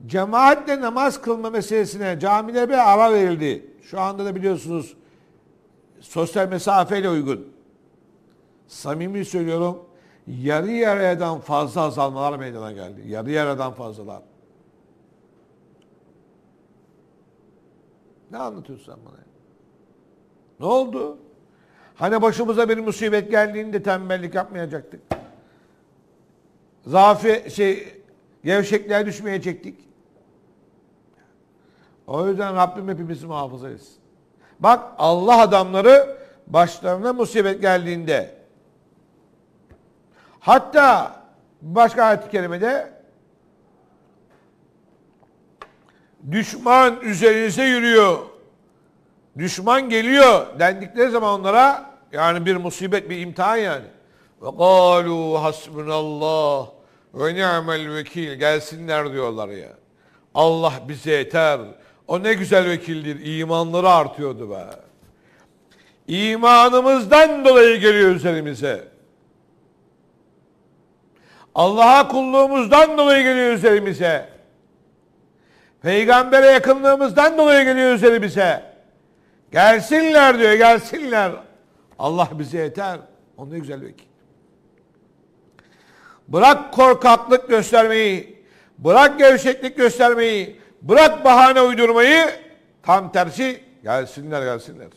Cemaatle namaz kılma meselesine camide bir ara verildi. Şu anda da biliyorsunuz sosyal mesafeyle uygun. Samimi söylüyorum yarı yarıyadan fazla azalmalar meydana geldi. Yarı yarıdan fazlalar. Ne anlatıyorsun sen bana? Ne oldu? Hani başımıza bir musibet geldiğinde tembellik yapmayacaktık. Zafi şey gevşekliğe düşmeyecektik. O yüzden Rabbim hepimizi muhafaza etsin. Bak Allah adamları başlarına musibet geldiğinde hatta başka ayet-i kerimede düşman üzerinize yürüyor düşman geliyor dendikleri zaman onlara yani bir musibet, bir imtihan yani. Ve kalu hasbunallah ve ni'mel vekil gelsinler diyorlar ya. Allah bize yeter. O ne güzel vekildir. İmanları artıyordu be. İmanımızdan dolayı geliyor üzerimize. Allah'a kulluğumuzdan dolayı geliyor üzerimize. Peygamber'e yakınlığımızdan dolayı geliyor üzerimize. Gelsinler diyor gelsinler. Allah bize yeter. Onu ne güzel vekil. Bırak korkaklık göstermeyi, bırak gevşeklik göstermeyi, bırak bahane uydurmayı, tam tersi gelsinler gelsinler.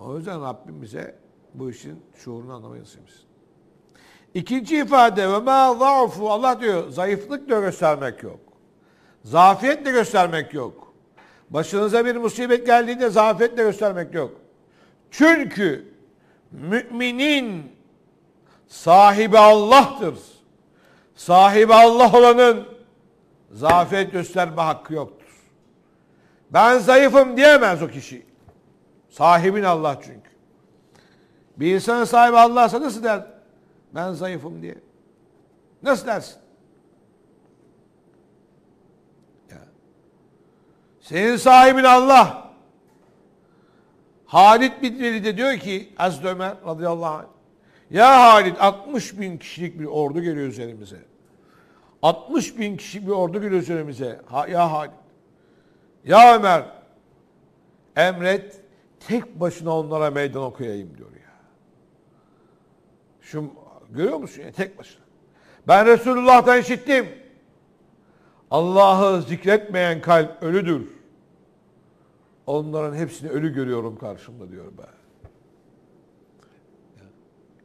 O yüzden Rabbim bize bu işin şuurunu anlamayı nasip etsin. İkinci ifade ve ma zaafu Allah diyor zayıflık da göstermek yok. zafiyet de göstermek yok. Başınıza bir musibet geldiğinde zafetle göstermek yok. Çünkü müminin sahibi Allah'tır. Sahibi Allah olanın zafiyet gösterme hakkı yoktur. Ben zayıfım diyemez o kişi. Sahibin Allah çünkü. Bir insanın sahibi Allah'sa nasıl der? Ben zayıfım diye. Nasıl dersin? Senin sahibin Allah. Halid bin Velid de diyor ki Az Ömer radıyallahu anh. Ya Halid 60 bin kişilik bir ordu geliyor üzerimize. 60 bin kişi bir ordu geliyor üzerimize. Ha, ya Halid. Ya Ömer. Emret tek başına onlara meydan okuyayım diyor ya. Şu görüyor musun ya tek başına. Ben Resulullah'tan işittim. Allah'ı zikretmeyen kalp ölüdür onların hepsini ölü görüyorum karşımda diyor ben.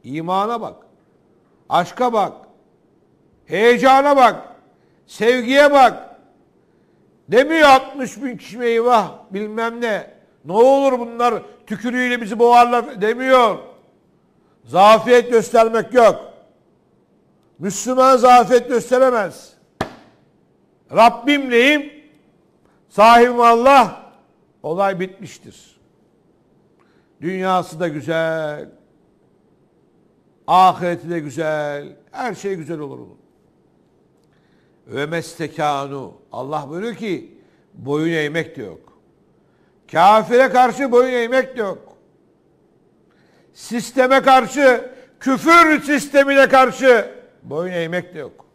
İmana bak. Aşka bak. Heyecana bak. Sevgiye bak. Demiyor 60 bin kişi eyvah bilmem ne. Ne olur bunlar tükürüğüyle bizi boğarlar demiyor. Zafiyet göstermek yok. Müslüman zafiyet gösteremez. Rabbim neyim? Sahibim Allah. Olay bitmiştir. Dünyası da güzel. Ahireti de güzel. Her şey güzel olur onun. Ve mestekanu. Allah buyuruyor ki boyun eğmek de yok. Kafire karşı boyun eğmek de yok. Sisteme karşı, küfür sistemine karşı boyun eğmek de yok.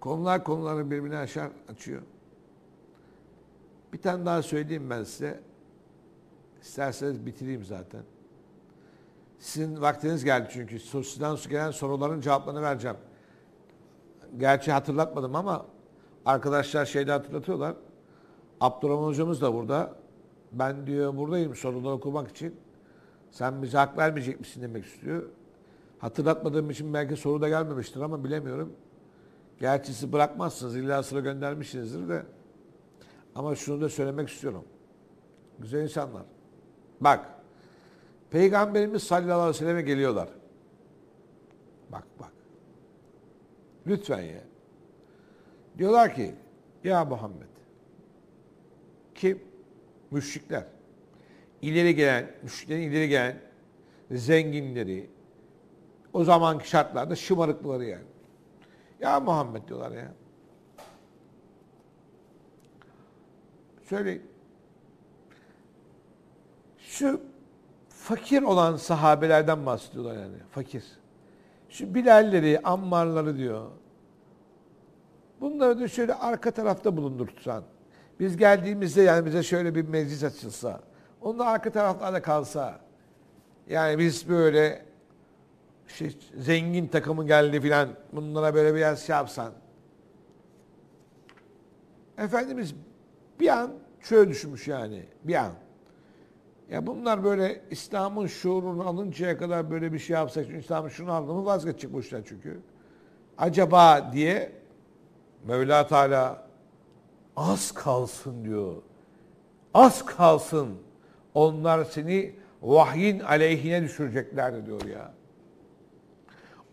Konular konuları birbirine aşar, açıyor. Bir tane daha söyleyeyim ben size. İsterseniz bitireyim zaten. Sizin vaktiniz geldi çünkü. Sizden gelen soruların cevaplarını vereceğim. Gerçi hatırlatmadım ama arkadaşlar şeyde hatırlatıyorlar. Abdurrahman hocamız da burada. Ben diyor buradayım soruları okumak için. Sen bize hak vermeyecek misin demek istiyor. Hatırlatmadığım için belki soru da gelmemiştir ama bilemiyorum. Gerçi bırakmazsınız. İlla sıra göndermişsinizdir de. Ama şunu da söylemek istiyorum. Güzel insanlar. Bak. Peygamberimiz sallallahu aleyhi ve selleme geliyorlar. Bak bak. Lütfen ye. Diyorlar ki ya Muhammed kim? Müşrikler. İleri gelen, müşriklerin ileri gelen zenginleri o zamanki şartlarda şımarıkları yani. Ya Muhammed diyorlar ya. şöyle Şu fakir olan sahabelerden bahsediyorlar yani. Fakir. Şu Bilalleri, Ammarları diyor. Bunları da şöyle arka tarafta bulundurtsan. Biz geldiğimizde yani bize şöyle bir meclis açılsa. Onun arka taraflarda kalsa. Yani biz böyle işte zengin takımı geldi filan bunlara böyle biraz şey yapsan. Efendimiz bir an şöyle düşünmüş yani bir an. Ya bunlar böyle İslam'ın şuurunu alıncaya kadar böyle bir şey yapsak, İslam'ın şunu aldı mı vazgeçecek bu işten çünkü. Acaba diye Mevla Teala az kalsın diyor. Az kalsın onlar seni vahyin aleyhine düşürecekler diyor ya.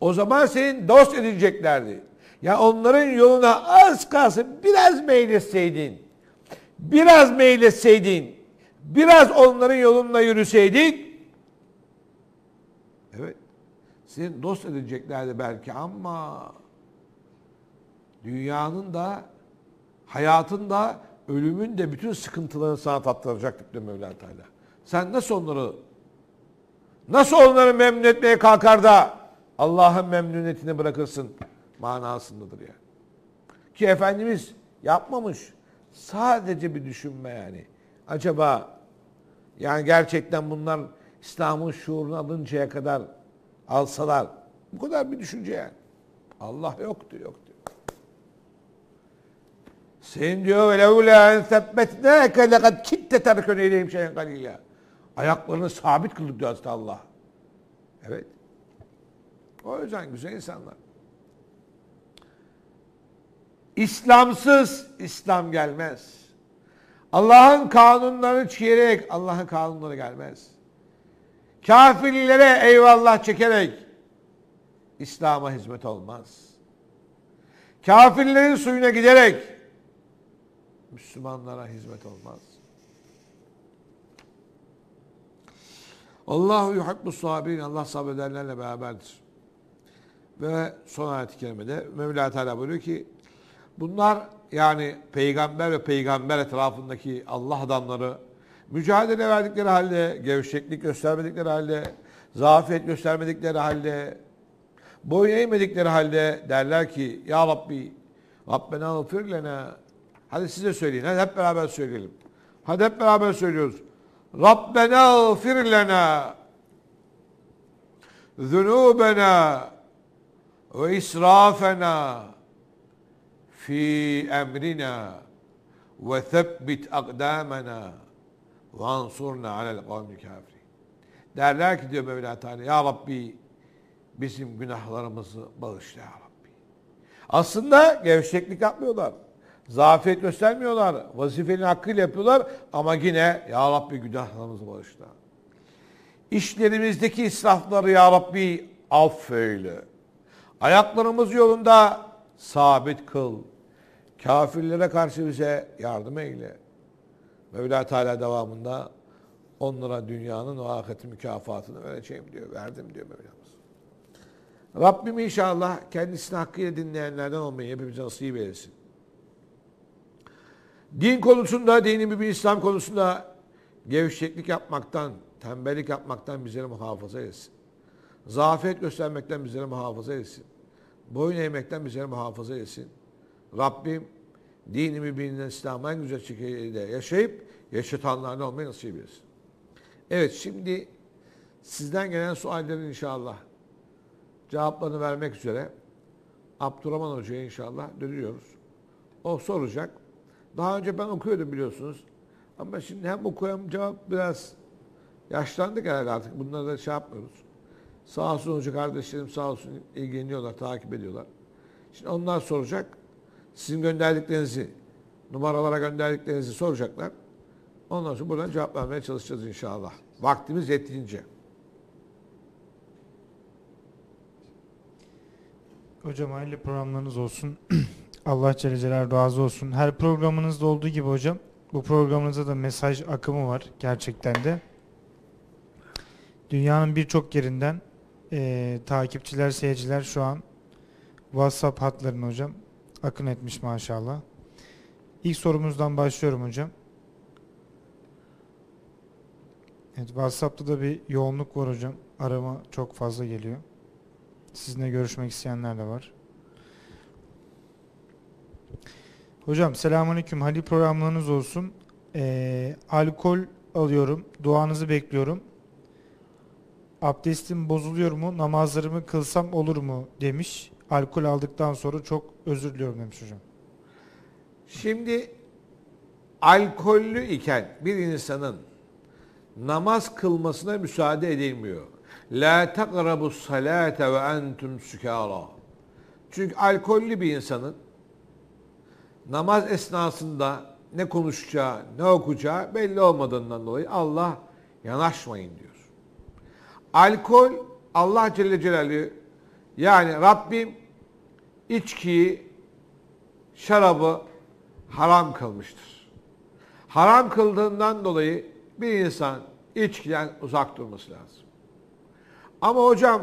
O zaman senin dost edeceklerdi. Ya onların yoluna az kalsın biraz meyletseydin. Biraz meyletseydin. Biraz onların yolunda yürüseydin. Evet. Seni dost edeceklerdi belki ama dünyanın da hayatın da ölümün de bütün sıkıntılarını sana tattıracaktır diyor Mevla Teala. Sen nasıl onları nasıl onları memnun etmeye kalkar da Allah'ın memnuniyetini bırakırsın manasındadır yani. Ki Efendimiz yapmamış. Sadece bir düşünme yani. Acaba yani gerçekten bunlar İslam'ın şuurunu alıncaya kadar alsalar bu kadar bir düşünce yani. Allah yoktu yoktu. Senin diyor ve levla en ne kadar kitte terkün eyleyim şeyen galilâ. Ayaklarını sabit kıldık diyor Allah. Evet. O yüzden güzel insanlar. İslamsız İslam gelmez. Allah'ın kanunlarını çiğneyerek Allah'ın kanunları gelmez. Kafirlere eyvallah çekerek İslam'a hizmet olmaz. Kafirlerin suyuna giderek Müslümanlara hizmet olmaz. Allahu yuhibbu sabirin. Allah sabredenlerle beraberdir. Ve son ayet-i kerimede Mevla Teala buyuruyor ki bunlar yani peygamber ve peygamber etrafındaki Allah adamları mücadele verdikleri halde, gevşeklik göstermedikleri halde, zafiyet göstermedikleri halde, boyun eğmedikleri halde derler ki Ya Rabbi Rabbena gıfir Hadi size söyleyin. Hadi hep beraber söyleyelim. Hadi hep beraber söylüyoruz. Rabbena gıfir lena zunubena ve israfena fi emrina ve thebbit aqdamana, ve ansurna alel kavmi kafir. Derler ki diyor Mevla Teala ya Rabbi bizim günahlarımızı bağışla ya Rabbi. Aslında gevşeklik yapmıyorlar. Zafiyet göstermiyorlar. Vazifenin hakkıyla yapıyorlar ama yine ya Rabbi günahlarımızı bağışla. İşlerimizdeki israfları ya Rabbi affeyle. Ayaklarımız yolunda sabit kıl. Kafirlere karşı bize yardım eyle. Mevla Teala devamında onlara dünyanın o ahireti mükafatını vereceğim diyor. Verdim diyor Mevlamız. Rabbim inşallah kendisini hakkıyla dinleyenlerden olmayı hepimize nasip eylesin. Din konusunda, dini bir İslam konusunda gevşeklik yapmaktan, tembellik yapmaktan bizleri muhafaza etsin. Zafiyet göstermekten bizleri muhafaza etsin. Boyun eğmekten bizleri muhafaza etsin. Rabbim dini mübininden İslam'a en güzel şekilde yaşayıp yaşatanlarına olmayı nasip etsin. Evet şimdi sizden gelen suallerin inşallah cevaplarını vermek üzere Abdurrahman Hoca'ya inşallah dönüyoruz. O soracak. Daha önce ben okuyordum biliyorsunuz. Ama şimdi hem oku cevap biraz yaşlandık herhalde artık. Bunları da şey yapmıyoruz. Sağ olsun hoca kardeşlerim sağ olsun ilgileniyorlar, takip ediyorlar. Şimdi onlar soracak. Sizin gönderdiklerinizi, numaralara gönderdiklerinizi soracaklar. Ondan sonra buradan cevap vermeye çalışacağız inşallah. Vaktimiz yettiğince. Hocam hayırlı programlarınız olsun. Allah Celle Celal razı olsun. Her programınızda olduğu gibi hocam bu programınızda da mesaj akımı var gerçekten de. Dünyanın birçok yerinden e, takipçiler, seyirciler şu an WhatsApp hatlarını hocam akın etmiş maşallah. İlk sorumuzdan başlıyorum hocam. Evet WhatsApp'ta da bir yoğunluk var hocam. Arama çok fazla geliyor. Sizinle görüşmek isteyenler de var. Hocam selamünaleyküm. Hadi programlarınız olsun. E, alkol alıyorum. Duanızı bekliyorum. Abdestim bozuluyor mu? Namazlarımı kılsam olur mu? demiş. Alkol aldıktan sonra çok özür diliyorum demiş hocam. Şimdi alkollü iken bir insanın namaz kılmasına müsaade edilmiyor. La takrabu salate ve entum sükara. Çünkü alkollü bir insanın namaz esnasında ne konuşacağı, ne okuyacağı belli olmadığından dolayı Allah yanaşmayın diyor. Alkol Allah Celle Celaluhu yani Rabbim içkiyi, şarabı haram kılmıştır. Haram kıldığından dolayı bir insan içkiden uzak durması lazım. Ama hocam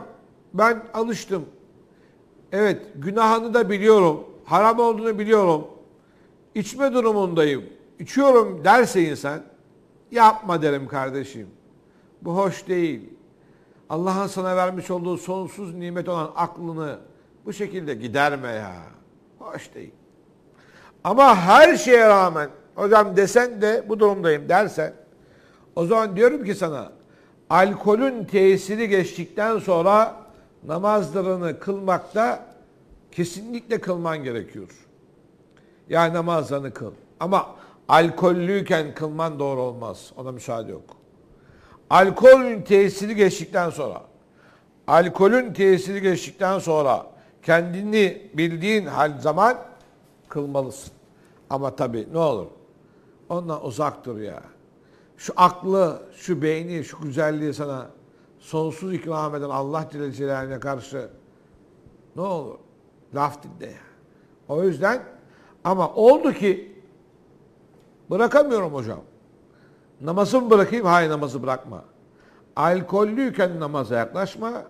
ben alıştım. Evet günahını da biliyorum. Haram olduğunu biliyorum. İçme durumundayım. İçiyorum derse insan yapma derim kardeşim. Bu hoş değil. Allah'ın sana vermiş olduğu sonsuz nimet olan aklını bu şekilde giderme ya. Hoş değil. Ama her şeye rağmen hocam desen de bu durumdayım dersen o zaman diyorum ki sana alkolün tesiri geçtikten sonra namazlarını kılmakta kesinlikle kılman gerekiyor. Yani namazlarını kıl. Ama alkollüyken kılman doğru olmaz. Ona müsaade yok alkolün tesiri geçtikten sonra alkolün tesiri geçtikten sonra kendini bildiğin hal zaman kılmalısın. Ama tabii ne olur ondan uzak dur ya. Şu aklı, şu beyni, şu güzelliği sana sonsuz ikram eden Allah Celle Celaluhu'na karşı ne olur laf dinle ya. O yüzden ama oldu ki bırakamıyorum hocam. Namazımı bırakayım? Hayır namazı bırakma. Alkollüyken namaza yaklaşma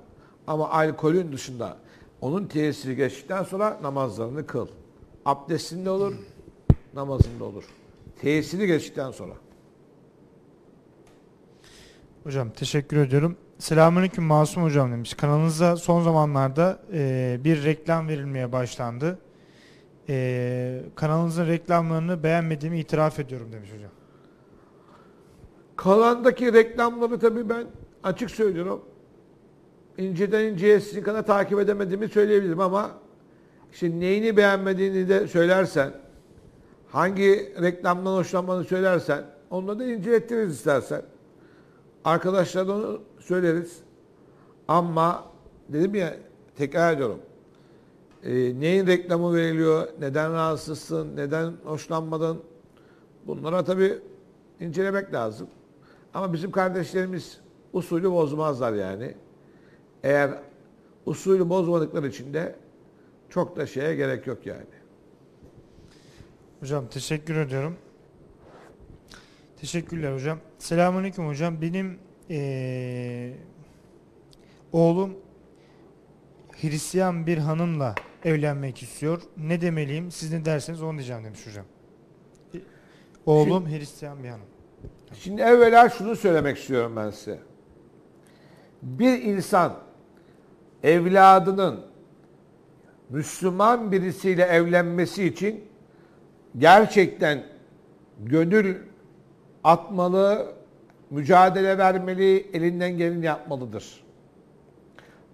ama alkolün dışında onun tesiri geçtikten sonra namazlarını kıl. Abdestinde olur, namazında olur. Tesiri geçtikten sonra. Hocam teşekkür ediyorum. Selamünaleyküm Masum Hocam demiş. Kanalınıza son zamanlarda e, bir reklam verilmeye başlandı. E, kanalınızın reklamlarını beğenmediğimi itiraf ediyorum demiş hocam. Kalandaki reklamları tabii ben açık söylüyorum. İnceden inceye sizin kadar takip edemediğimi söyleyebilirim ama işte neyini beğenmediğini de söylersen, hangi reklamdan hoşlanmanı söylersen, onları da incelettiririz istersen. Arkadaşlara onu söyleriz. Ama dedim ya tekrar ediyorum. E, neyin reklamı veriliyor, neden rahatsızsın, neden hoşlanmadın bunlara tabii incelemek lazım. Ama bizim kardeşlerimiz usulü bozmazlar yani. Eğer usulü bozmadıkları için de çok da şeye gerek yok yani. Hocam teşekkür ediyorum. Teşekkürler hocam. Selamünaleyküm hocam. Benim ee, oğlum Hristiyan bir hanımla evlenmek istiyor. Ne demeliyim? Siz ne derseniz onu diyeceğim demiş hocam. Oğlum Şimdi, Hristiyan bir hanım. Şimdi evvela şunu söylemek istiyorum ben size. Bir insan evladının Müslüman birisiyle evlenmesi için gerçekten gönül atmalı, mücadele vermeli, elinden geleni yapmalıdır.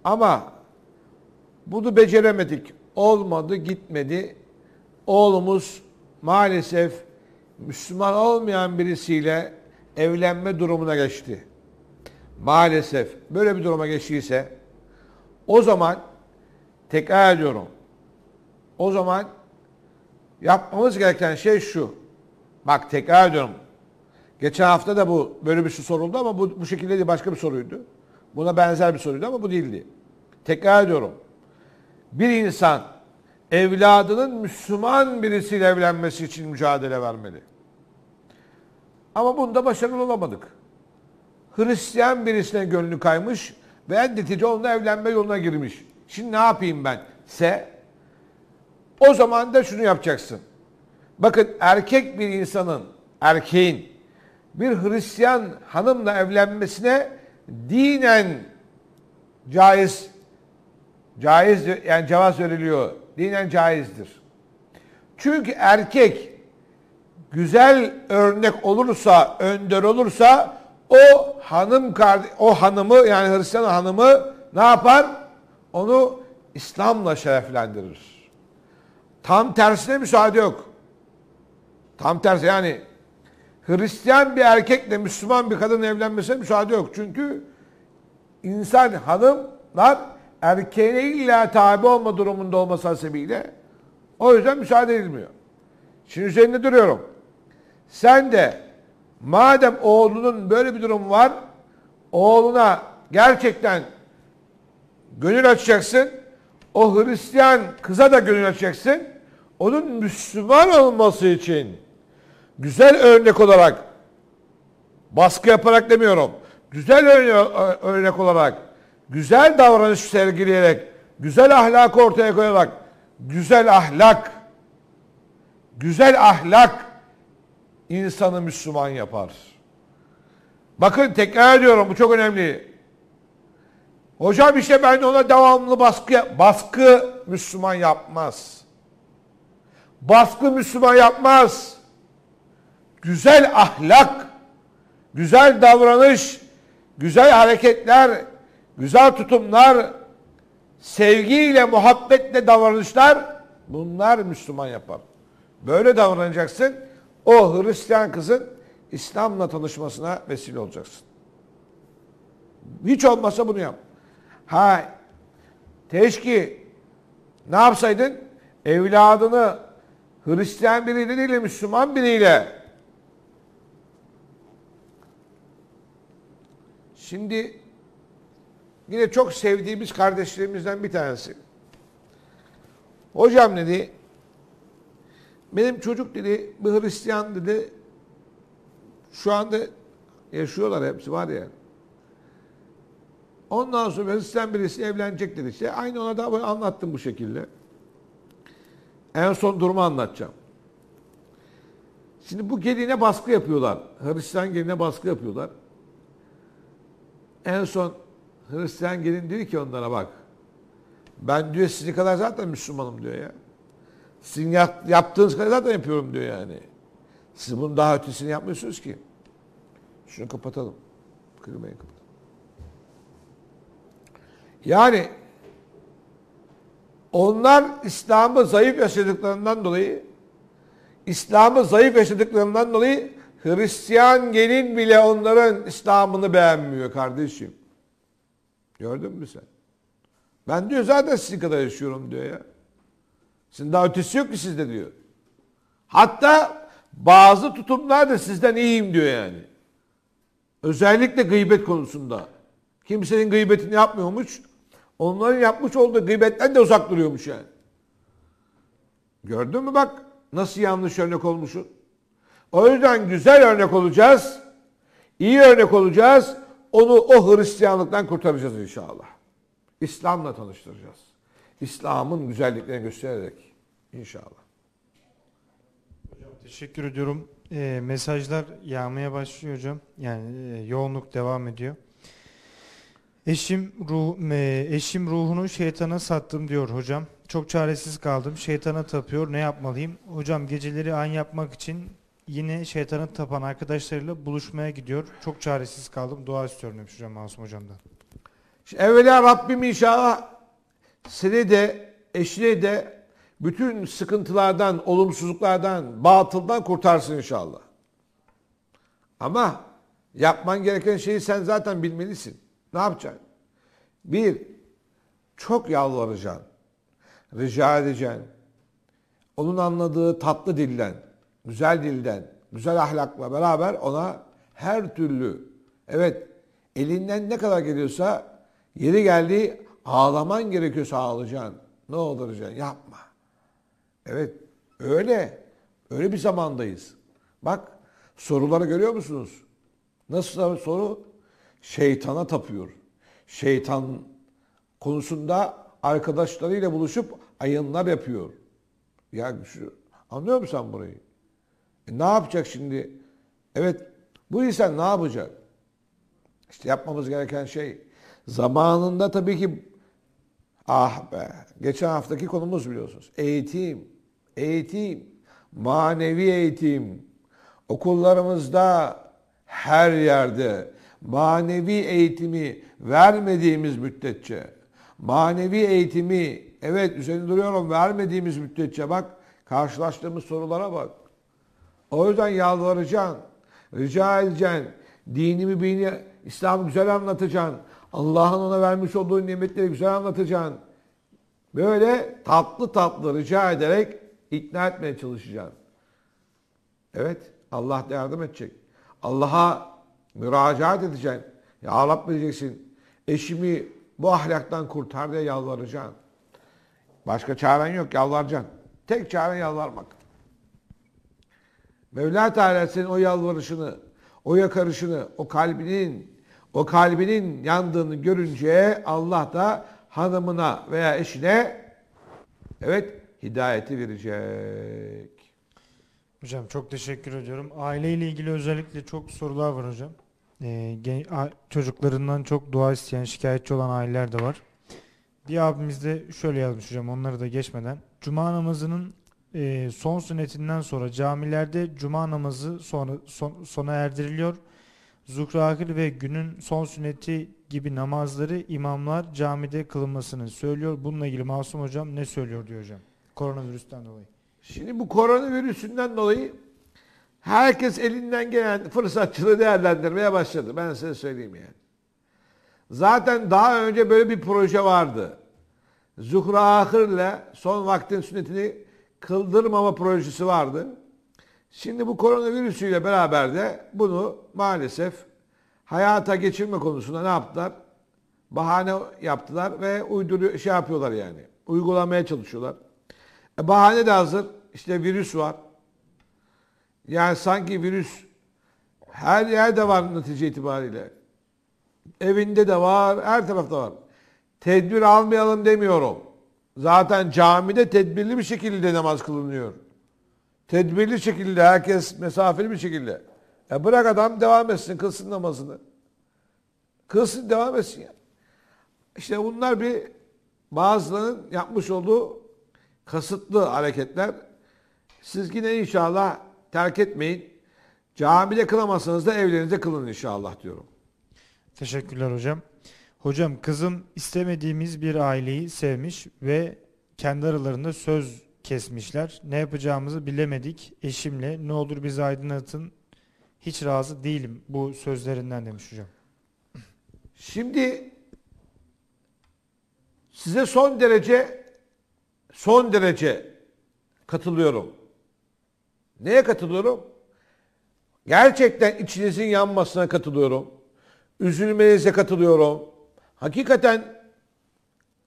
Ama bunu beceremedik. Olmadı, gitmedi. Oğlumuz maalesef Müslüman olmayan birisiyle evlenme durumuna geçti. Maalesef böyle bir duruma geçtiyse o zaman tekrar ediyorum. O zaman yapmamız gereken şey şu. Bak tekrar ediyorum. Geçen hafta da bu böyle bir şey soruldu ama bu, bu şekilde değil başka bir soruydu. Buna benzer bir soruydu ama bu değildi. Tekrar ediyorum. Bir insan evladının Müslüman birisiyle evlenmesi için mücadele vermeli. Ama bunda başarılı olamadık. Hristiyan birisine gönlü kaymış ve en netice onunla evlenme yoluna girmiş. Şimdi ne yapayım ben? Se o zaman da şunu yapacaksın. Bakın erkek bir insanın, erkeğin bir Hristiyan hanımla evlenmesine dinen caiz caiz yani cevaz veriliyor. Dinen caizdir. Çünkü erkek güzel örnek olursa, önder olursa o hanım o hanımı yani Hristiyan hanımı ne yapar? Onu İslam'la şereflendirir. Tam tersine müsaade yok. Tam tersi yani Hristiyan bir erkekle Müslüman bir kadın evlenmesine müsaade yok. Çünkü insan hanımlar erkeğine illa tabi olma durumunda olması hasebiyle o yüzden müsaade edilmiyor. Şimdi üzerinde duruyorum. Sen de madem oğlunun böyle bir durum var, oğluna gerçekten gönül açacaksın. O Hristiyan kıza da gönül açacaksın. Onun Müslüman olması için güzel örnek olarak baskı yaparak demiyorum. Güzel örnek olarak güzel davranış sergileyerek güzel ahlak ortaya koyarak güzel ahlak güzel ahlak insanı Müslüman yapar. Bakın tekrar ediyorum bu çok önemli. Hocam işte ben ona devamlı baskı baskı Müslüman yapmaz. Baskı Müslüman yapmaz. Güzel ahlak, güzel davranış, güzel hareketler, güzel tutumlar, sevgiyle, muhabbetle davranışlar bunlar Müslüman yapar. Böyle davranacaksın. O Hristiyan kızın İslam'la tanışmasına vesile olacaksın. Hiç olmasa bunu yap. Ha teşki ne yapsaydın? Evladını Hristiyan biriyle değil Müslüman biriyle. Şimdi yine çok sevdiğimiz kardeşlerimizden bir tanesi. Hocam dedi benim çocuk dedi, bir Hristiyan dedi, şu anda yaşıyorlar hepsi var ya. Ondan sonra Hristiyan birisi evlenecek dedi işte. Aynı ona da böyle anlattım bu şekilde. En son durumu anlatacağım. Şimdi bu geline baskı yapıyorlar. Hristiyan geline baskı yapıyorlar. En son Hristiyan gelin diyor ki onlara bak. Ben diyor sizi kadar zaten Müslümanım diyor ya. Sizin yaptığınız kadar zaten yapıyorum diyor yani. Siz bunun daha ötesini yapmıyorsunuz ki. Şunu kapatalım. Klimayı kapatalım. Yani onlar İslam'ı zayıf yaşadıklarından dolayı İslam'ı zayıf yaşadıklarından dolayı Hristiyan gelin bile onların İslam'ını beğenmiyor kardeşim. Gördün mü sen? Ben diyor zaten sizin kadar yaşıyorum diyor ya. Sizin daha ötesi yok ki sizde diyor. Hatta bazı tutumlar da sizden iyiyim diyor yani. Özellikle gıybet konusunda. Kimsenin gıybetini yapmıyormuş. Onların yapmış olduğu gıybetten de uzak duruyormuş yani. Gördün mü bak nasıl yanlış örnek olmuşsun. O yüzden güzel örnek olacağız. İyi örnek olacağız. Onu o Hristiyanlıktan kurtaracağız inşallah. İslam'la tanıştıracağız. İslam'ın güzelliklerini göstererek inşallah. Hocam teşekkür ediyorum. E, mesajlar yağmaya başlıyor hocam. Yani e, yoğunluk devam ediyor. Eşim ruh e, eşim ruhunu şeytana sattım diyor hocam. Çok çaresiz kaldım. Şeytana tapıyor. Ne yapmalıyım? Hocam geceleri an yapmak için yine şeytana tapan arkadaşlarıyla buluşmaya gidiyor. Çok çaresiz kaldım. Dua istiyorum demiş hocam Masum hocamdan. evvela Rabbim inşallah seni de eşini de bütün sıkıntılardan, olumsuzluklardan, batıldan kurtarsın inşallah. Ama yapman gereken şeyi sen zaten bilmelisin. Ne yapacaksın? Bir, çok yalvaracaksın. Rica edeceksin. Onun anladığı tatlı dilden, güzel dilden, güzel ahlakla beraber ona her türlü, evet elinden ne kadar geliyorsa yeri geldiği Ağlaman gerekiyorsa ağlayacaksın. Ne olacaksın? Yapma. Evet öyle. Öyle bir zamandayız. Bak soruları görüyor musunuz? Nasıl soru? Şeytana tapıyor. Şeytan konusunda arkadaşlarıyla buluşup ayınlar yapıyor. Ya şu, anlıyor musun sen burayı? E ne yapacak şimdi? Evet bu insan ne yapacak? İşte yapmamız gereken şey zamanında tabii ki Ah be. Geçen haftaki konumuz biliyorsunuz. Eğitim. Eğitim. Manevi eğitim. Okullarımızda her yerde manevi eğitimi vermediğimiz müddetçe, manevi eğitimi evet üzerinde duruyorum vermediğimiz müddetçe bak karşılaştığımız sorulara bak. O yüzden yalvaracaksın, rica edeceksin, dinimi bini, İslam'ı güzel anlatacaksın, Allah'ın ona vermiş olduğu nimetleri güzel anlatacaksın. Böyle tatlı tatlı rica ederek ikna etmeye çalışacaksın. Evet, Allah yardım edecek. Allah'a müracaat edeceksin. Ya Rabbi diyeceksin. Eşimi bu ahlaktan kurtar diye yalvaracaksın. Başka çaren yok, yalvaracaksın. Tek çaren yalvarmak. Mevla Teala senin o yalvarışını, o yakarışını, o kalbinin o kalbinin yandığını görünce Allah da hanımına veya eşine evet hidayeti verecek. Hocam çok teşekkür ediyorum. Aileyle ilgili özellikle çok sorular var hocam. Ee, çocuklarından çok dua isteyen, şikayetçi olan aileler de var. Bir abimiz de şöyle yazmış hocam onları da geçmeden. Cuma namazının e, son sünnetinden sonra camilerde cuma namazı sonra son, sona erdiriliyor. Zukragil ve günün son sünneti gibi namazları imamlar camide kılınmasını söylüyor. Bununla ilgili Masum Hocam ne söylüyor diyor hocam koronavirüsten dolayı. Şimdi bu koronavirüsünden dolayı herkes elinden gelen fırsatçılığı değerlendirmeye başladı. Ben size söyleyeyim yani. Zaten daha önce böyle bir proje vardı. Zuhra Ahır'la son vaktin sünnetini kıldırmama projesi vardı. Şimdi bu koronavirüsüyle beraber de bunu maalesef hayata geçirme konusunda ne yaptılar? Bahane yaptılar ve uyduruyor, şey yapıyorlar yani. Uygulamaya çalışıyorlar. E bahane de hazır. İşte virüs var. Yani sanki virüs her yerde var netice itibariyle. Evinde de var, her tarafta var. Tedbir almayalım demiyorum. Zaten camide tedbirli bir şekilde namaz kılınıyor. Tedbirli şekilde herkes mesafeli bir şekilde. Ya e bırak adam devam etsin kılsın namazını. Kılsın devam etsin ya. İşte bunlar bir bazılarının yapmış olduğu kasıtlı hareketler. Siz yine inşallah terk etmeyin. Camide kılamazsanız da evlerinizde kılın inşallah diyorum. Teşekkürler hocam. Hocam kızım istemediğimiz bir aileyi sevmiş ve kendi aralarında söz kesmişler. Ne yapacağımızı bilemedik. Eşimle ne olur bizi aydınlatın. Hiç razı değilim bu sözlerinden demiş hocam. Şimdi size son derece son derece katılıyorum. Neye katılıyorum? Gerçekten içinizin yanmasına katılıyorum. Üzülmenize katılıyorum. Hakikaten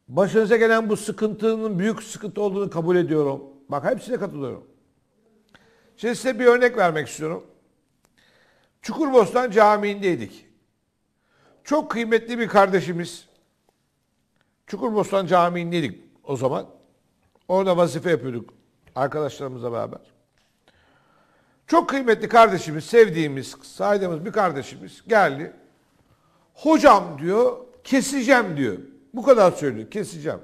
Başınıza gelen bu sıkıntının büyük sıkıntı olduğunu kabul ediyorum. Bak hepsine katılıyorum. Şimdi size bir örnek vermek istiyorum. Çukurbostan Camii'ndeydik. Çok kıymetli bir kardeşimiz Çukurbostan Camii'ndeydik o zaman. Orada vazife yapıyorduk arkadaşlarımızla beraber. Çok kıymetli kardeşimiz, sevdiğimiz, saydığımız bir kardeşimiz geldi. Hocam diyor, keseceğim diyor. Bu kadar söylüyor. Keseceğim.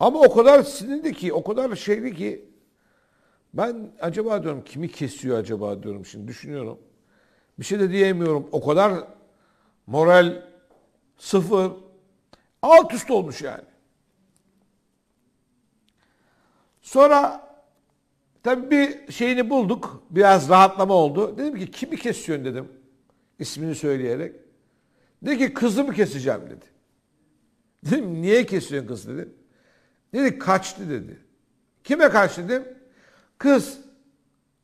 Ama o kadar sinirli ki, o kadar şeyli ki ben acaba diyorum kimi kesiyor acaba diyorum şimdi düşünüyorum. Bir şey de diyemiyorum. O kadar moral sıfır alt üst olmuş yani. Sonra tabii bir şeyini bulduk. Biraz rahatlama oldu. Dedim ki kimi kesiyorsun dedim. ismini söyleyerek. Dedi ki kızımı keseceğim dedi. Dedim niye kesiyorsun kız dedim. Dedi kaçtı dedi. Kime kaçtı dedim? Kız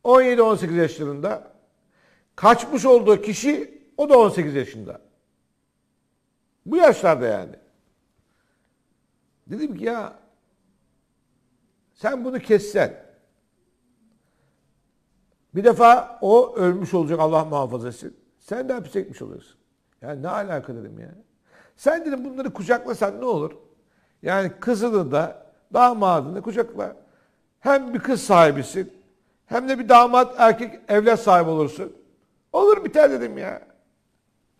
17-18 yaşlarında kaçmış olduğu kişi o da 18 yaşında. Bu yaşlarda yani. Dedim ki ya sen bunu kessen bir defa o ölmüş olacak Allah muhafaza etsin. Sen de hapis çekmiş olursun. Yani ne alaka dedim ya. Sen dedim bunları kucaklasan ne olur? Yani kızını da damadını kucakla. Hem bir kız sahibisin hem de bir damat erkek evlat sahibi olursun. Olur biter dedim ya.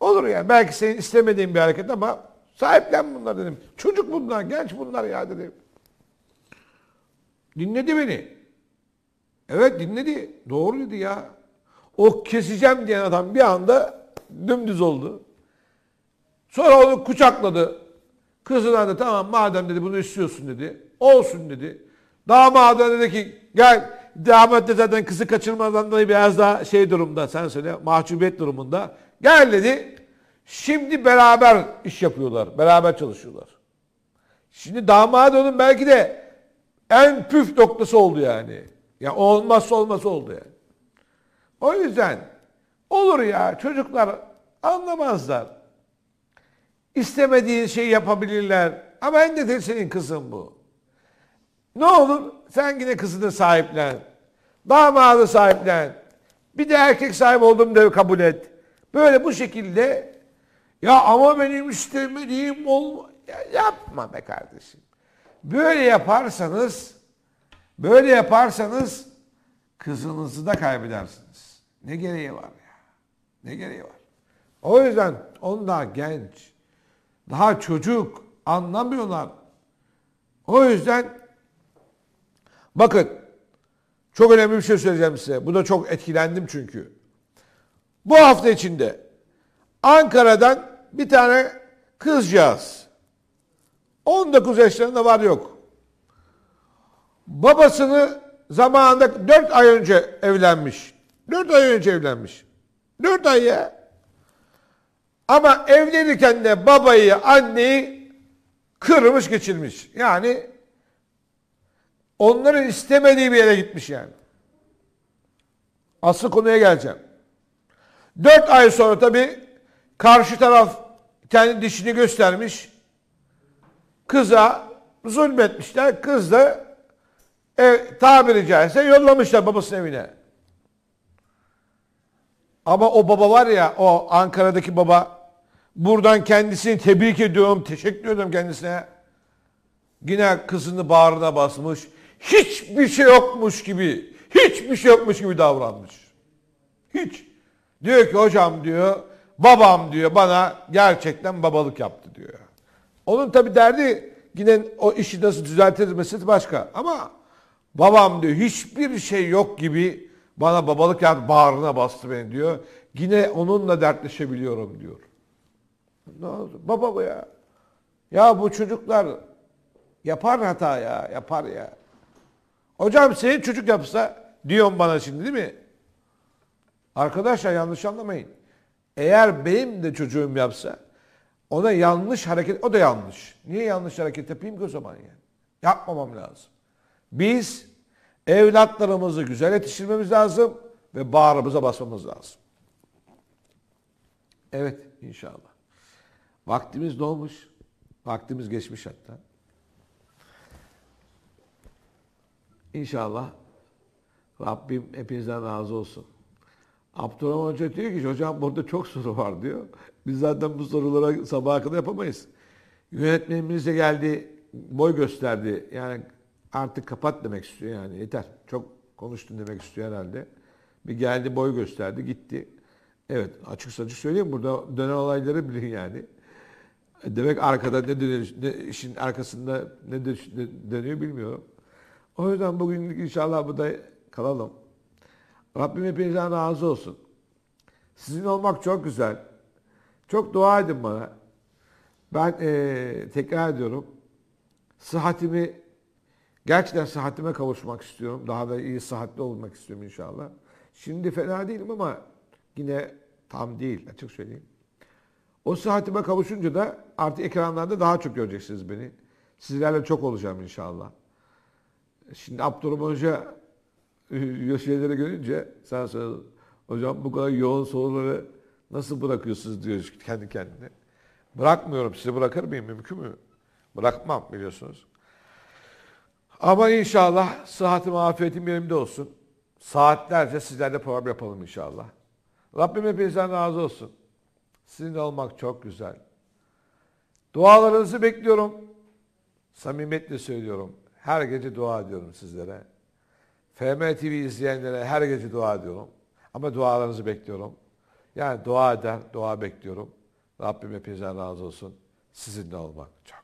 Olur yani. Belki senin istemediğin bir hareket ama sahiplen bunlar dedim. Çocuk bunlar, genç bunlar ya dedim. Dinledi beni. Evet dinledi. Doğru dedi ya. O keseceğim diyen adam bir anda dümdüz oldu. Sonra onu kucakladı. Kızına da tamam madem dedi bunu istiyorsun dedi. Olsun dedi. Damada dedi ki gel damat de zaten kızı kaçırmadan dolayı biraz daha şey durumda sen söyle mahcubiyet durumunda. Gel dedi. Şimdi beraber iş yapıyorlar. Beraber çalışıyorlar. Şimdi damat onun belki de en püf noktası oldu yani. Ya yani olmazsa olmaz oldu yani. O yüzden olur ya çocuklar anlamazlar. İstemediğin şeyi yapabilirler. Ama en de senin kızın bu. Ne olur sen yine kızını sahiplen. Damadı sahiplen. Bir de erkek sahip oldum da kabul et. Böyle bu şekilde ya ama benim istemediğim olma. Ya yapma be kardeşim. Böyle yaparsanız böyle yaparsanız kızınızı da kaybedersiniz. Ne gereği var ya? Ne gereği var? O yüzden onu daha genç, daha çocuk anlamıyorlar. O yüzden bakın çok önemli bir şey söyleyeceğim size. Bu da çok etkilendim çünkü. Bu hafta içinde Ankara'dan bir tane kızcağız 19 yaşlarında var yok. Babasını zamanında 4 ay önce evlenmiş. 4 ay önce evlenmiş. 4 ay ya. Ama evlenirken de babayı, anneyi kırmış geçirmiş. Yani onların istemediği bir yere gitmiş yani. Asıl konuya geleceğim. Dört ay sonra tabii karşı taraf kendi dişini göstermiş. Kıza zulmetmişler. Kız da ev, tabiri caizse yollamışlar babasının evine. Ama o baba var ya o Ankara'daki baba Buradan kendisini tebrik ediyorum. Teşekkür ediyorum kendisine. Yine kızını bağrına basmış. Hiçbir şey yokmuş gibi, hiçbir şey yokmuş gibi davranmış. Hiç. Diyor ki hocam diyor, babam diyor bana gerçekten babalık yaptı diyor. Onun tabi derdi yine o işi nasıl düzeltir meselesi başka. Ama babam diyor hiçbir şey yok gibi bana babalık yaptı, bağrına bastı beni diyor. Yine onunla dertleşebiliyorum diyor. Ne oldu? Baba bu ya. Ya bu çocuklar yapar hata ya. Yapar ya. Hocam senin çocuk yapsa diyorsun bana şimdi değil mi? Arkadaşlar yanlış anlamayın. Eğer benim de çocuğum yapsa ona yanlış hareket, o da yanlış. Niye yanlış hareket yapayım ki o zaman yani? Yapmamam lazım. Biz evlatlarımızı güzel yetiştirmemiz lazım ve bağrımıza basmamız lazım. Evet inşallah. Vaktimiz doğmuş, Vaktimiz geçmiş hatta. İnşallah Rabbim hepinizden razı olsun. Abdurrahman Hoca diyor ki hocam burada çok soru var diyor. Biz zaten bu sorulara sabah kadar yapamayız. Yönetmenimiz de geldi boy gösterdi. Yani artık kapat demek istiyor yani yeter. Çok konuştun demek istiyor herhalde. Bir geldi boy gösterdi gitti. Evet açık saçık söyleyeyim burada dönen olayları bilin yani. E, demek arkada ne dönüyor, ne, işin arkasında ne, dön, dönüyor bilmiyorum. O yüzden bugünlük inşallah burada kalalım. Rabbim hepinizden razı olsun. Sizin olmak çok güzel. Çok dua edin bana. Ben e, tekrar ediyorum. Sıhhatimi, gerçekten sıhhatime kavuşmak istiyorum. Daha da iyi sıhhatli olmak istiyorum inşallah. Şimdi fena değilim ama yine tam değil açık söyleyeyim. O sıhhatime kavuşunca da artık ekranlarda daha çok göreceksiniz beni. Sizlerle çok olacağım inşallah. Şimdi Abdurrahman Hoca e, şeyleri görünce sen söyle hocam bu kadar yoğun soruları nasıl bırakıyorsunuz diyor kendi kendine. Bırakmıyorum sizi bırakır mıyım mümkün mü? Bırakmam biliyorsunuz. Ama inşallah sıhhatim afiyetim yerimde olsun. Saatlerce sizlerle program yapalım inşallah. Rabbim hepinizden razı olsun. Sizinle olmak çok güzel. Dualarınızı bekliyorum. Samimiyetle söylüyorum. Her gece dua ediyorum sizlere. FM TV izleyenlere her gece dua ediyorum. Ama dualarınızı bekliyorum. Yani dua eder, dua bekliyorum. Rabbim hepinizden razı olsun. Sizinle olmak çok.